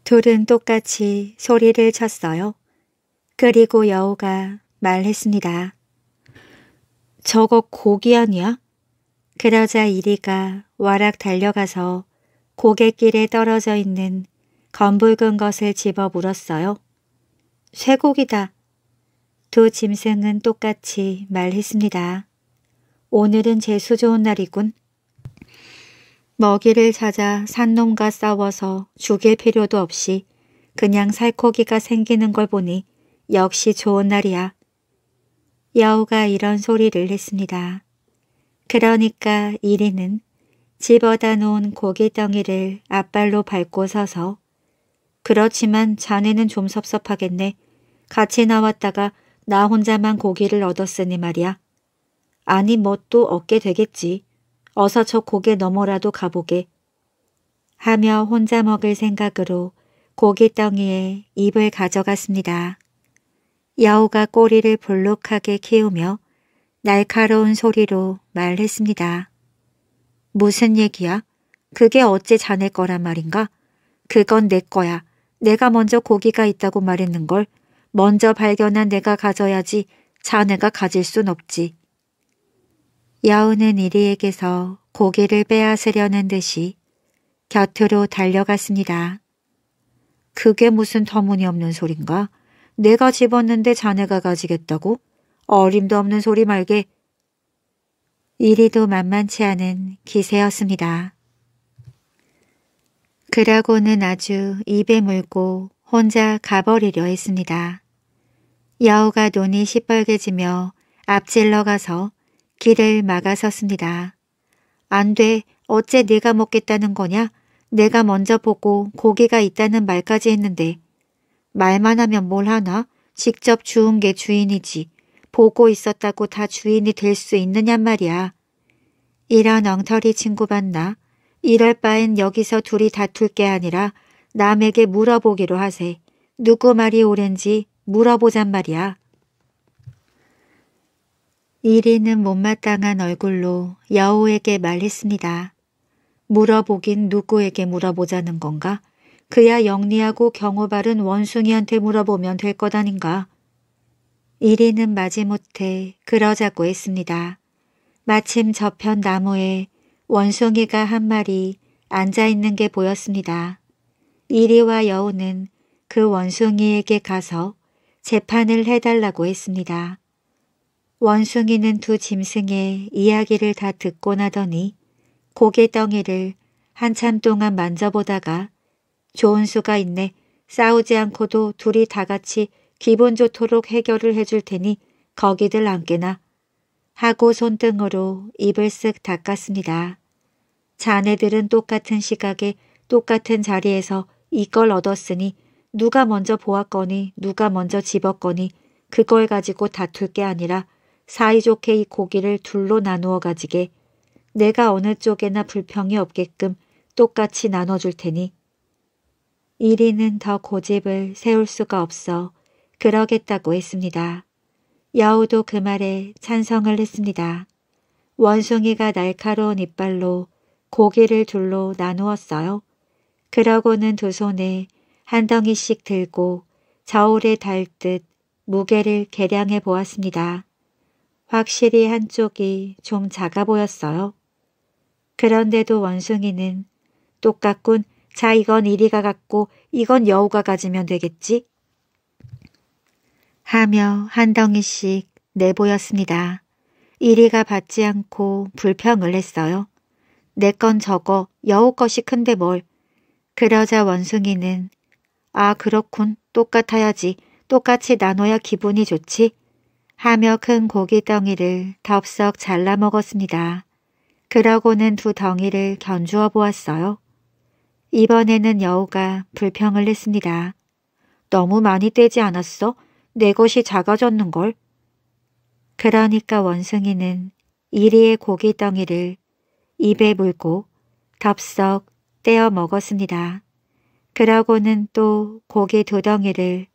둘은 똑같이 소리를 쳤어요. 그리고 여우가 말했습니다. 저거 고기 아니야? 그러자 이리가 와락 달려가서 고갯길에 떨어져 있는 검붉은 것을 집어 물었어요. 쇠고기다. 두 짐승은 똑같이 말했습니다. 오늘은 재수 좋은 날이군. 먹이를 찾아 산놈과 싸워서 죽일 필요도 없이 그냥 살코기가 생기는 걸 보니 역시 좋은 날이야. 여우가 이런 소리를 했습니다. 그러니까 이리는 집어다 놓은 고기 덩이를 앞발로 밟고 서서 그렇지만 자네는 좀 섭섭하겠네. 같이 나왔다가 나 혼자만 고기를 얻었으니 말이야. 아니 뭐또 얻게 되겠지. 어서 저 고개 넘어라도 가보게. 하며 혼자 먹을 생각으로 고깃덩이에 입을 가져갔습니다. 여우가 꼬리를 볼록하게 키우며 날카로운 소리로 말했습니다. 무슨 얘기야? 그게 어째 자네 거란 말인가? 그건 내 거야. 내가 먼저 고기가 있다고 말했는 걸 먼저 발견한 내가 가져야지 자네가 가질 순 없지. 여우는 이리에게서 고기를 빼앗으려는 듯이 곁으로 달려갔습니다. 그게 무슨 터무니없는 소린가? 내가 집었는데 자네가 가지겠다고? 어림도 없는 소리 말게. 이리도 만만치 않은 기세였습니다. 그러고는 아주 입에 물고 혼자 가버리려 했습니다. 여우가 눈이 시뻘개지며 앞질러 가서 길을 막아섰습니다. 안 돼, 어째 네가 먹겠다는 거냐? 내가 먼저 보고 고기가 있다는 말까지 했는데 말만 하면 뭘 하나? 직접 주운 게 주인이지. 보고 있었다고 다 주인이 될 수있느냐 말이야. 이런 엉터리 친구 봤나? 이럴 바엔 여기서 둘이 다툴 게 아니라 남에게 물어보기로 하세. 누구 말이 옳은지 물어보잔 말이야. 이리는 못마땅한 얼굴로 여우에게 말했습니다. 물어보긴 누구에게 물어보자는 건가? 그야 영리하고 경호바른 원숭이한테 물어보면 될 것 아닌가? 이리는 마지못해 그러자고 했습니다. 마침 저편 나무에 원숭이가 한 마리 앉아있는 게 보였습니다. 이리와 여우는 그 원숭이에게 가서 재판을 해달라고 했습니다. 원숭이는 두 짐승의 이야기를 다 듣고 나더니 고개덩이를 한참 동안 만져보다가 좋은 수가 있네. 싸우지 않고도 둘이 다 같이 기분 좋도록 해결을 해줄 테니 거기들 앉게나 하고 손등으로 입을 쓱 닦았습니다. 자네들은 똑같은 시각에 똑같은 자리에서 이걸 얻었으니 누가 먼저 보았거니 누가 먼저 집었거니 그걸 가지고 다툴 게 아니라 사이좋게 이 고기를 둘로 나누어 가지게 내가 어느 쪽에나 불평이 없게끔 똑같이 나눠줄 테니. 1위는더 고집을 세울 수가 없어 그러겠다고 했습니다. 야우도 그 말에 찬성을 했습니다. 원숭이가 날카로운 이빨로 고기를 둘로 나누었어요. 그러고는 두 손에 한 덩이씩 들고 저울에 달 듯 무게를 계량해 보았습니다. 확실히 한쪽이 좀 작아 보였어요. 그런데도 원숭이는 똑같군 자 이건 이리가 갖고 이건 여우가 가지면 되겠지 하며 한 덩이씩 내보였습니다. 이리가 받지 않고 불평을 했어요. 내 건 저거 여우 것이 큰데 뭘. 그러자 원숭이는 아 그렇군 똑같아야지 똑같이 나눠야 기분이 좋지 하며 큰 고기 덩이를 덥석 잘라 먹었습니다. 그러고는 두 덩이를 견주어 보았어요. 이번에는 여우가 불평을 했습니다. 너무 많이 떼지 않았어? 내 것이 작아졌는걸. 그러니까 원숭이는 이리의 고기 덩이를 입에 물고 덥석 떼어 먹었습니다. 그러고는 또 고기 두 덩이를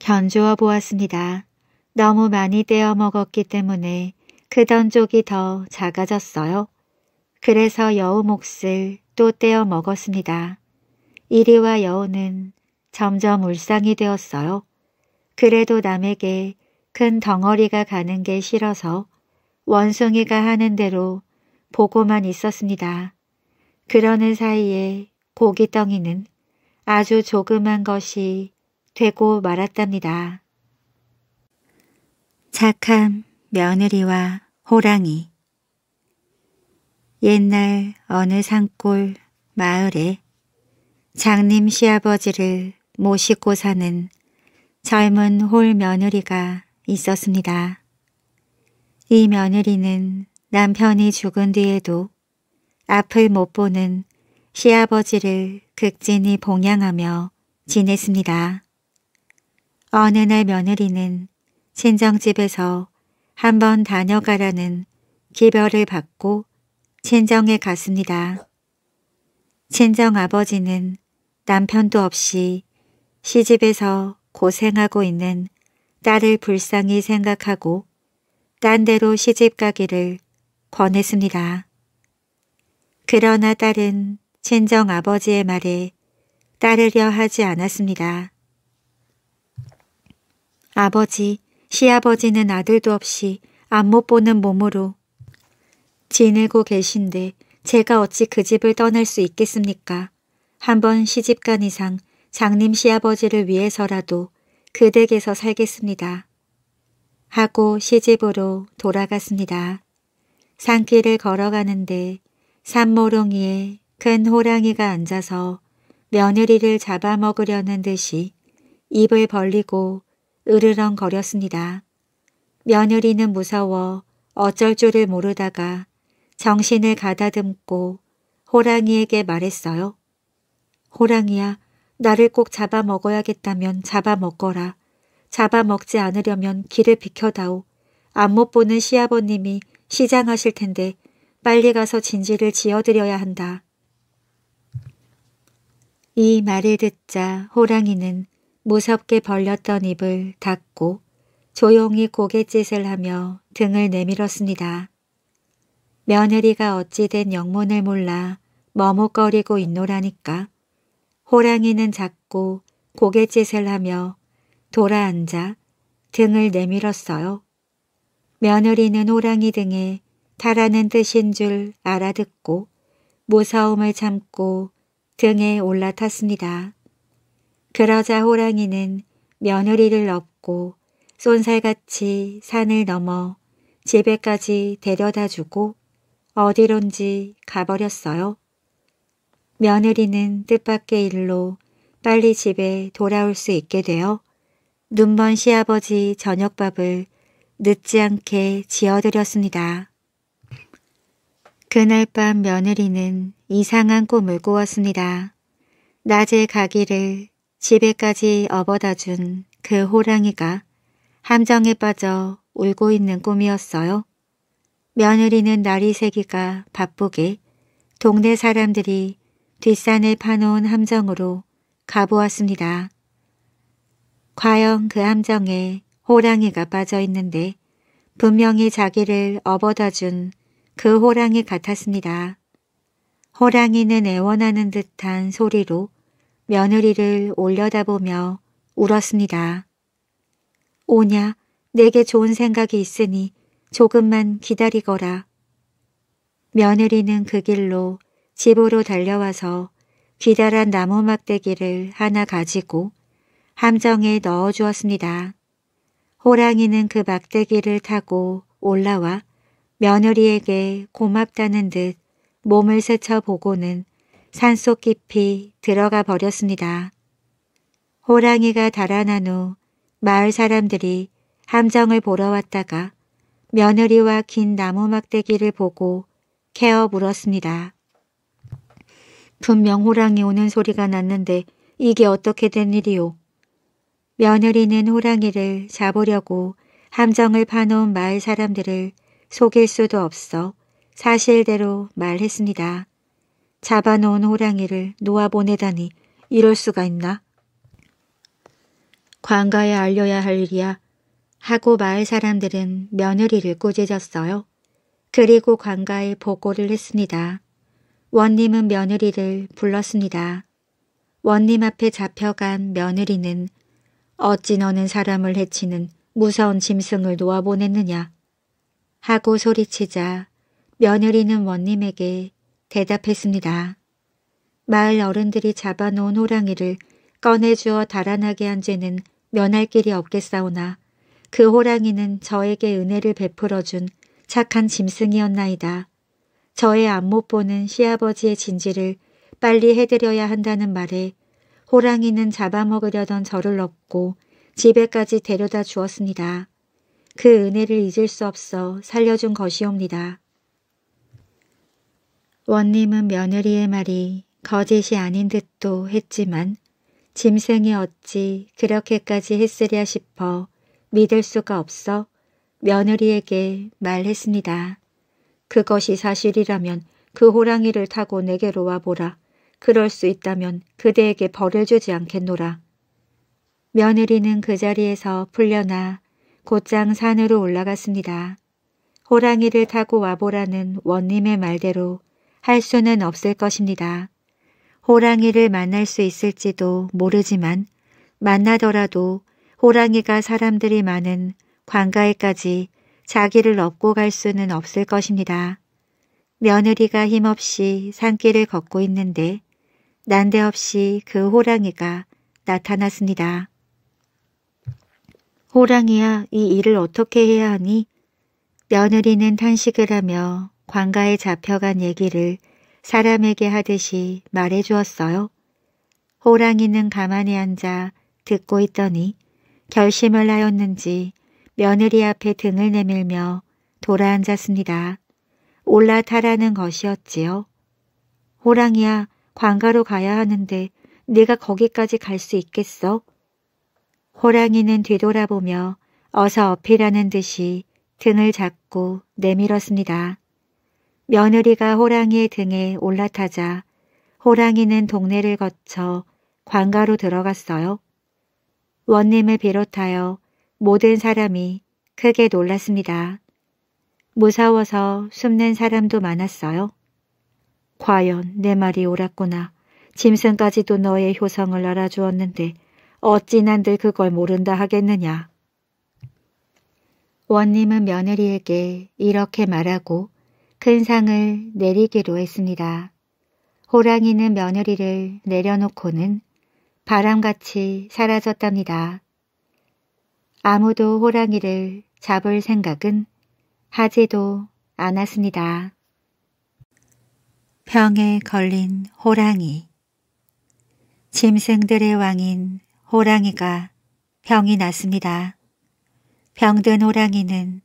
견주어 보았습니다. 너무 많이 떼어 먹었기 때문에 그 던족이 더 작아졌어요. 그래서 여우 몫을 또 떼어 먹었습니다. 이리와 여우는 점점 울상이 되었어요. 그래도 남에게 큰 덩어리가 가는 게 싫어서 원숭이가 하는 대로 보고만 있었습니다. 그러는 사이에 고기덩이는 아주 조그만 것이 되고 말았답니다. 착한 며느리와 호랑이 옛날 어느 산골 마을에 장님 시아버지를 모시고 사는 젊은 홀 며느리가 있었습니다. 이 며느리는 남편이 죽은 뒤에도 앞을 못 보는 시아버지를 극진히 봉양하며 지냈습니다. 어느 날 며느리는 친정집에서 한번 다녀가라는 기별을 받고 친정에 갔습니다. 친정아버지는 남편도 없이 시집에서 고생하고 있는 딸을 불쌍히 생각하고 딴 데로 시집 가기를 권했습니다. 그러나 딸은 친정 아버지의 말에 따르려 하지 않았습니다. 아버지, 시아버지는 아들도 없이 안 못 보는 몸으로 지내고 계신데 제가 어찌 그 집을 떠날 수 있겠습니까? 한번 시집 간 이상 장님 시아버지를 위해서라도 그 댁에서 살겠습니다. 하고 시집으로 돌아갔습니다. 산길을 걸어가는데 산모롱이에 큰 호랑이가 앉아서 며느리를 잡아먹으려는 듯이 입을 벌리고 으르렁거렸습니다. 며느리는 무서워 어쩔 줄을 모르다가 정신을 가다듬고 호랑이에게 말했어요. 호랑이야, 나를 꼭 잡아먹어야겠다면 잡아먹거라. 잡아먹지 않으려면 길을 비켜다오. 안 못 보는 시아버님이 시장하실 텐데 빨리 가서 진지를 지어드려야 한다. 이 말을 듣자 호랑이는 무섭게 벌렸던 입을 닫고 조용히 고갯짓을 하며 등을 내밀었습니다. 며느리가 어찌된 영문을 몰라 머뭇거리고 있노라니까. 호랑이는 작고 고갯짓을 하며 돌아앉아 등을 내밀었어요. 며느리는 호랑이 등에 타라는 뜻인 줄 알아듣고 무서움을 참고 등에 올라탔습니다. 그러자 호랑이는 며느리를 업고 쏜살같이 산을 넘어 집에까지 데려다주고 어디론지 가버렸어요. 며느리는 뜻밖의 일로 빨리 집에 돌아올 수 있게 되어 눈먼 시아버지 저녁밥을 늦지 않게 지어드렸습니다. 그날 밤 며느리는 이상한 꿈을 꾸었습니다. 낮에 가기를 집에까지 업어다 준 그 호랑이가 함정에 빠져 울고 있는 꿈이었어요. 며느리는 날이 새기가 바쁘게 동네 사람들이 뒷산에 파놓은 함정으로 가보았습니다. 과연 그 함정에 호랑이가 빠져 있는데 분명히 자기를 업어다 준 그 호랑이 같았습니다. 호랑이는 애원하는 듯한 소리로 며느리를 올려다보며 울었습니다. 오냐, 내게 좋은 생각이 있으니 조금만 기다리거라. 며느리는 그 길로 집으로 달려와서 기다란 나무 막대기를 하나 가지고 함정에 넣어 주었습니다. 호랑이는 그 막대기를 타고 올라와 며느리에게 고맙다는 듯 몸을 세쳐보고는 산속 깊이 들어가 버렸습니다. 호랑이가 달아난 후 마을 사람들이 함정을 보러 왔다가 며느리와 긴 나무 막대기를 보고 케어 물었습니다. 분명 호랑이 오는 소리가 났는데 이게 어떻게 된 일이오. 며느리는 호랑이를 잡으려고 함정을 파놓은 마을 사람들을 속일 수도 없어 사실대로 말했습니다. 잡아놓은 호랑이를 놓아보내다니 이럴 수가 있나? 관가에 알려야 할 일이야 하고 마을 사람들은 며느리를 꾸짖었어요. 그리고 관가에 보고를 했습니다. 원님은 며느리를 불렀습니다. 원님 앞에 잡혀간 며느리는 어찌 너는 사람을 해치는 무서운 짐승을 놓아보냈느냐 하고 소리치자 며느리는 원님에게 대답했습니다. 마을 어른들이 잡아놓은 호랑이를 꺼내주어 달아나게 한 죄는 면할 길이 없겠사오나 그 호랑이는 저에게 은혜를 베풀어준 착한 짐승이었나이다. 저의 안못 보는 시아버지의 진지를 빨리 해드려야 한다는 말에 호랑이는 잡아먹으려던 저를 업고 집에까지 데려다 주었습니다. 그 은혜를 잊을 수 없어 살려준 것이옵니다. 원님은 며느리의 말이 거짓이 아닌 듯도 했지만 짐승이 어찌 그렇게까지 했으랴 싶어 믿을 수가 없어 며느리에게 말했습니다. 그것이 사실이라면 그 호랑이를 타고 내게로 와보라. 그럴 수 있다면 그대에게 벌을 주지 않겠노라. 며느리는 그 자리에서 풀려나 곧장 산으로 올라갔습니다. 호랑이를 타고 와보라는 원님의 말대로 할 수는 없을 것입니다. 호랑이를 만날 수 있을지도 모르지만 만나더라도 호랑이가 사람들이 많은 관가에까지 자기를 업고 갈 수는 없을 것입니다. 며느리가 힘없이 산길을 걷고 있는데 난데없이 그 호랑이가 나타났습니다. 호랑이야 이 일을 어떻게 해야 하니? 며느리는 탄식을 하며 관가에 잡혀간 얘기를 사람에게 하듯이 말해주었어요. 호랑이는 가만히 앉아 듣고 있더니 결심을 하였는지 며느리 앞에 등을 내밀며 돌아앉았습니다. 올라타라는 것이었지요. 호랑이야 관가로 가야 하는데 네가 거기까지 갈 수 있겠어? 호랑이는 뒤돌아보며 어서 어필하는 듯이 등을 잡고 내밀었습니다. 며느리가 호랑이의 등에 올라타자 호랑이는 동네를 거쳐 관가로 들어갔어요. 원님을 비롯하여 모든 사람이 크게 놀랐습니다. 무서워서 숨는 사람도 많았어요. 과연 내 말이 옳았구나. 짐승까지도 너의 효성을 알아주었는데 어찌 난들 그걸 모른다 하겠느냐. 원님은 며느리에게 이렇게 말하고 큰 상을 내리기로 했습니다. 호랑이는 며느리를 내려놓고는 바람같이 사라졌답니다. 아무도 호랑이를 잡을 생각은 하지도 않았습니다. 병에 걸린 호랑이 짐승들의 왕인 호랑이가 병이 났습니다. 병든 호랑이는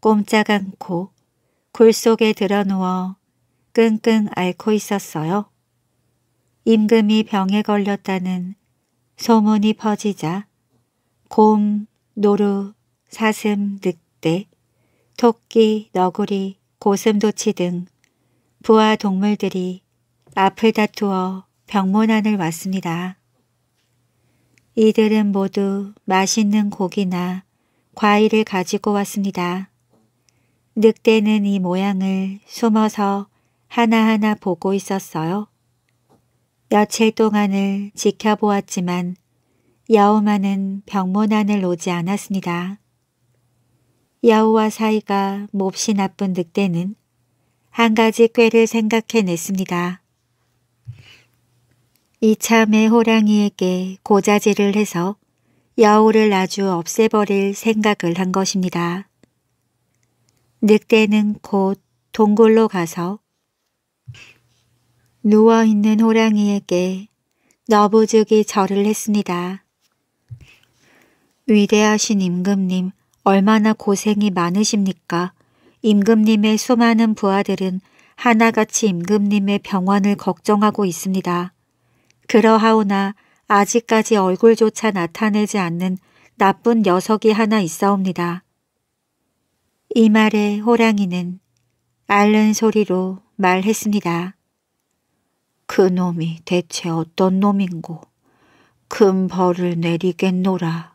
꼼짝 않고 굴 속에 드러누워 끙끙 앓고 있었어요. 임금이 병에 걸렸다는 소문이 퍼지자 곰, 노루, 사슴, 늑대, 토끼, 너구리, 고슴도치 등 부하 동물들이 앞을 다투어 병문안을 왔습니다. 이들은 모두 맛있는 고기나 과일을 가지고 왔습니다. 늑대는 이 모양을 숨어서 하나하나 보고 있었어요. 며칠 동안을 지켜보았지만 야오마는 병문 안을 오지 않았습니다. 야오와 사이가 몹시 나쁜 늑대는 한 가지 꾀를 생각해냈습니다. 이참에 호랑이에게 고자질을 해서 야오를 아주 없애버릴 생각을 한 것입니다. 늑대는 곧 동굴로 가서 누워있는 호랑이에게 너부죽이 절을 했습니다. 위대하신 임금님, 얼마나 고생이 많으십니까? 임금님의 수많은 부하들은 하나같이 임금님의 병원을 걱정하고 있습니다. 그러하오나 아직까지 얼굴조차 나타내지 않는 나쁜 녀석이 하나 있사옵니다. 이 말에 호랑이는 앓는 소리로 말했습니다. 그놈이 대체 어떤 놈인고 큰 벌을 내리겠노라.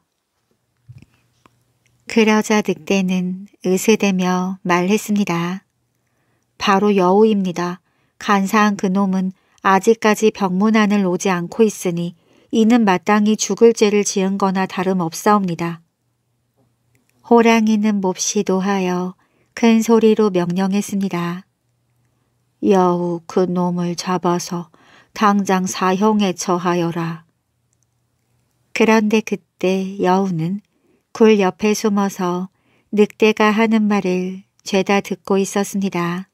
그러자 늑대는 으스대며 말했습니다. 바로 여우입니다. 간사한 그놈은 아직까지 병문안을 오지 않고 있으니 이는 마땅히 죽을 죄를 지은 거나 다름없사옵니다. 호랑이는 몹시 노하여 큰 소리로 명령했습니다. 여우 그놈을 잡아서 당장 사형에 처하여라. 그런데 그때 여우는 굴 옆에 숨어서 늑대가 하는 말을 죄다 듣고 있었습니다.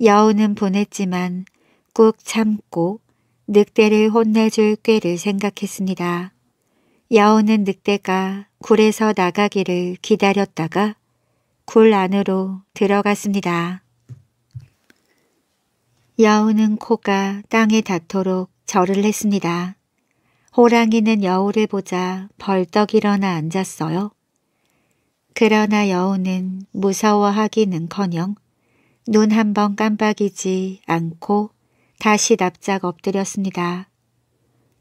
여우는 보냈지만 꾹 참고 늑대를 혼내줄 꾀를 생각했습니다. 여우는 늑대가 굴에서 나가기를 기다렸다가 굴 안으로 들어갔습니다. 여우는 코가 땅에 닿도록 절을 했습니다. 호랑이는 여우를 보자 벌떡 일어나 앉았어요. 그러나 여우는 무서워하기는커녕 눈한번 깜빡이지 않고 다시 납작 엎드렸습니다.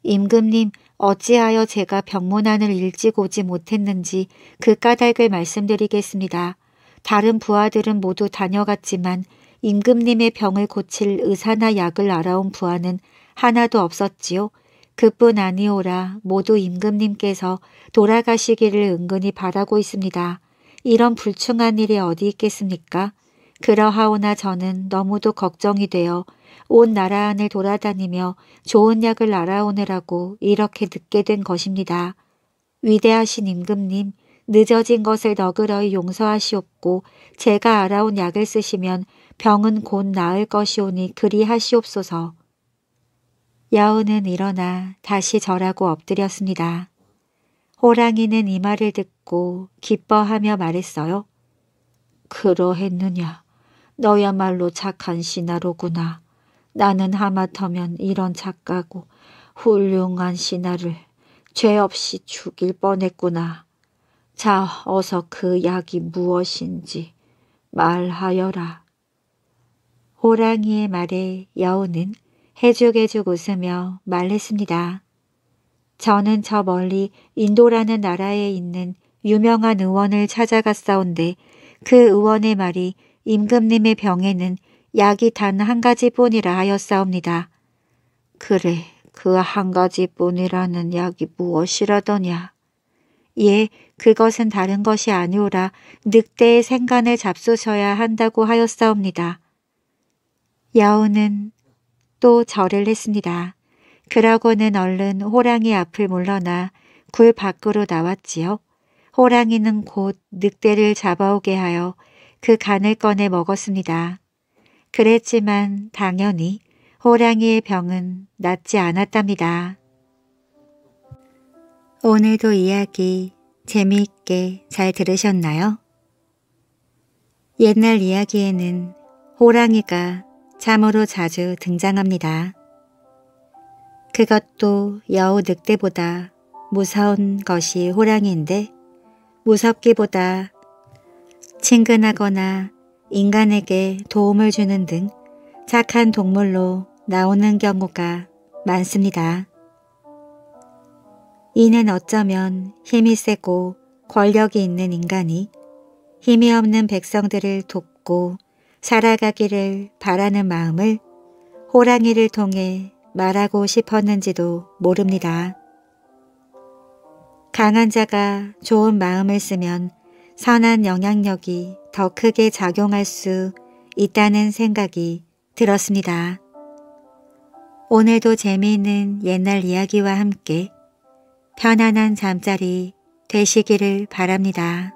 임금님 어찌하여 제가 병문안을 일찍 오지 못했는지 그 까닭을 말씀드리겠습니다. 다른 부하들은 모두 다녀갔지만 임금님의 병을 고칠 의사나 약을 알아온 부하는 하나도 없었지요. 그뿐 아니오라 모두 임금님께서 돌아가시기를 은근히 바라고 있습니다. 이런 불충한 일이 어디 있겠습니까? 그러하오나 저는 너무도 걱정이 되어 온 나라 안을 돌아다니며 좋은 약을 알아오느라고 이렇게 늦게 된 것입니다. 위대하신 임금님, 늦어진 것을 너그러이 용서하시옵고 제가 알아온 약을 쓰시면 병은 곧 나을 것이오니 그리하시옵소서. 여우는 일어나 다시 절하고 엎드렸습니다. 호랑이는 이 말을 듣고 기뻐하며 말했어요. 그러했느냐. 너야말로 착한 신하로구나. 나는 하마터면 이런 착하고 훌륭한 신하를 죄 없이 죽일 뻔했구나. 자, 어서 그 약이 무엇인지 말하여라. 호랑이의 말에 여우는 해죽해죽 웃으며 말했습니다. 저는 저 멀리 인도라는 나라에 있는 유명한 의원을 찾아갔사온데 그 의원의 말이 임금님의 병에는 약이 단 한 가지뿐이라 하였사옵니다. 그래, 그 한 가지뿐이라는 약이 무엇이라더냐. 예, 그것은 다른 것이 아니오라 늑대의 생간을 잡수셔야 한다고 하였사옵니다. 야오는 또 절을 했습니다. 그러고는 얼른 호랑이 앞을 물러나 굴 밖으로 나왔지요. 호랑이는 곧 늑대를 잡아오게 하여 그 간을 꺼내 먹었습니다. 그랬지만 당연히 호랑이의 병은 낫지 않았답니다. 오늘도 이야기 재미있게 잘 들으셨나요? 옛날 이야기에는 호랑이가 참으로 자주 등장합니다. 그것도 여우 늑대보다 무서운 것이 호랑이인데 무섭기보다 친근하거나 인간에게 도움을 주는 등 착한 동물로 나오는 경우가 많습니다. 이는 어쩌면 힘이 세고 권력이 있는 인간이 힘이 없는 백성들을 돕고 살아가기를 바라는 마음을 호랑이를 통해 말하고 싶었는지도 모릅니다. 강한 자가 좋은 마음을 쓰면 선한 영향력이 더 크게 작용할 수 있다는 생각이 들었습니다. 오늘도 재미있는 옛날 이야기와 함께 편안한 잠자리 되시기를 바랍니다.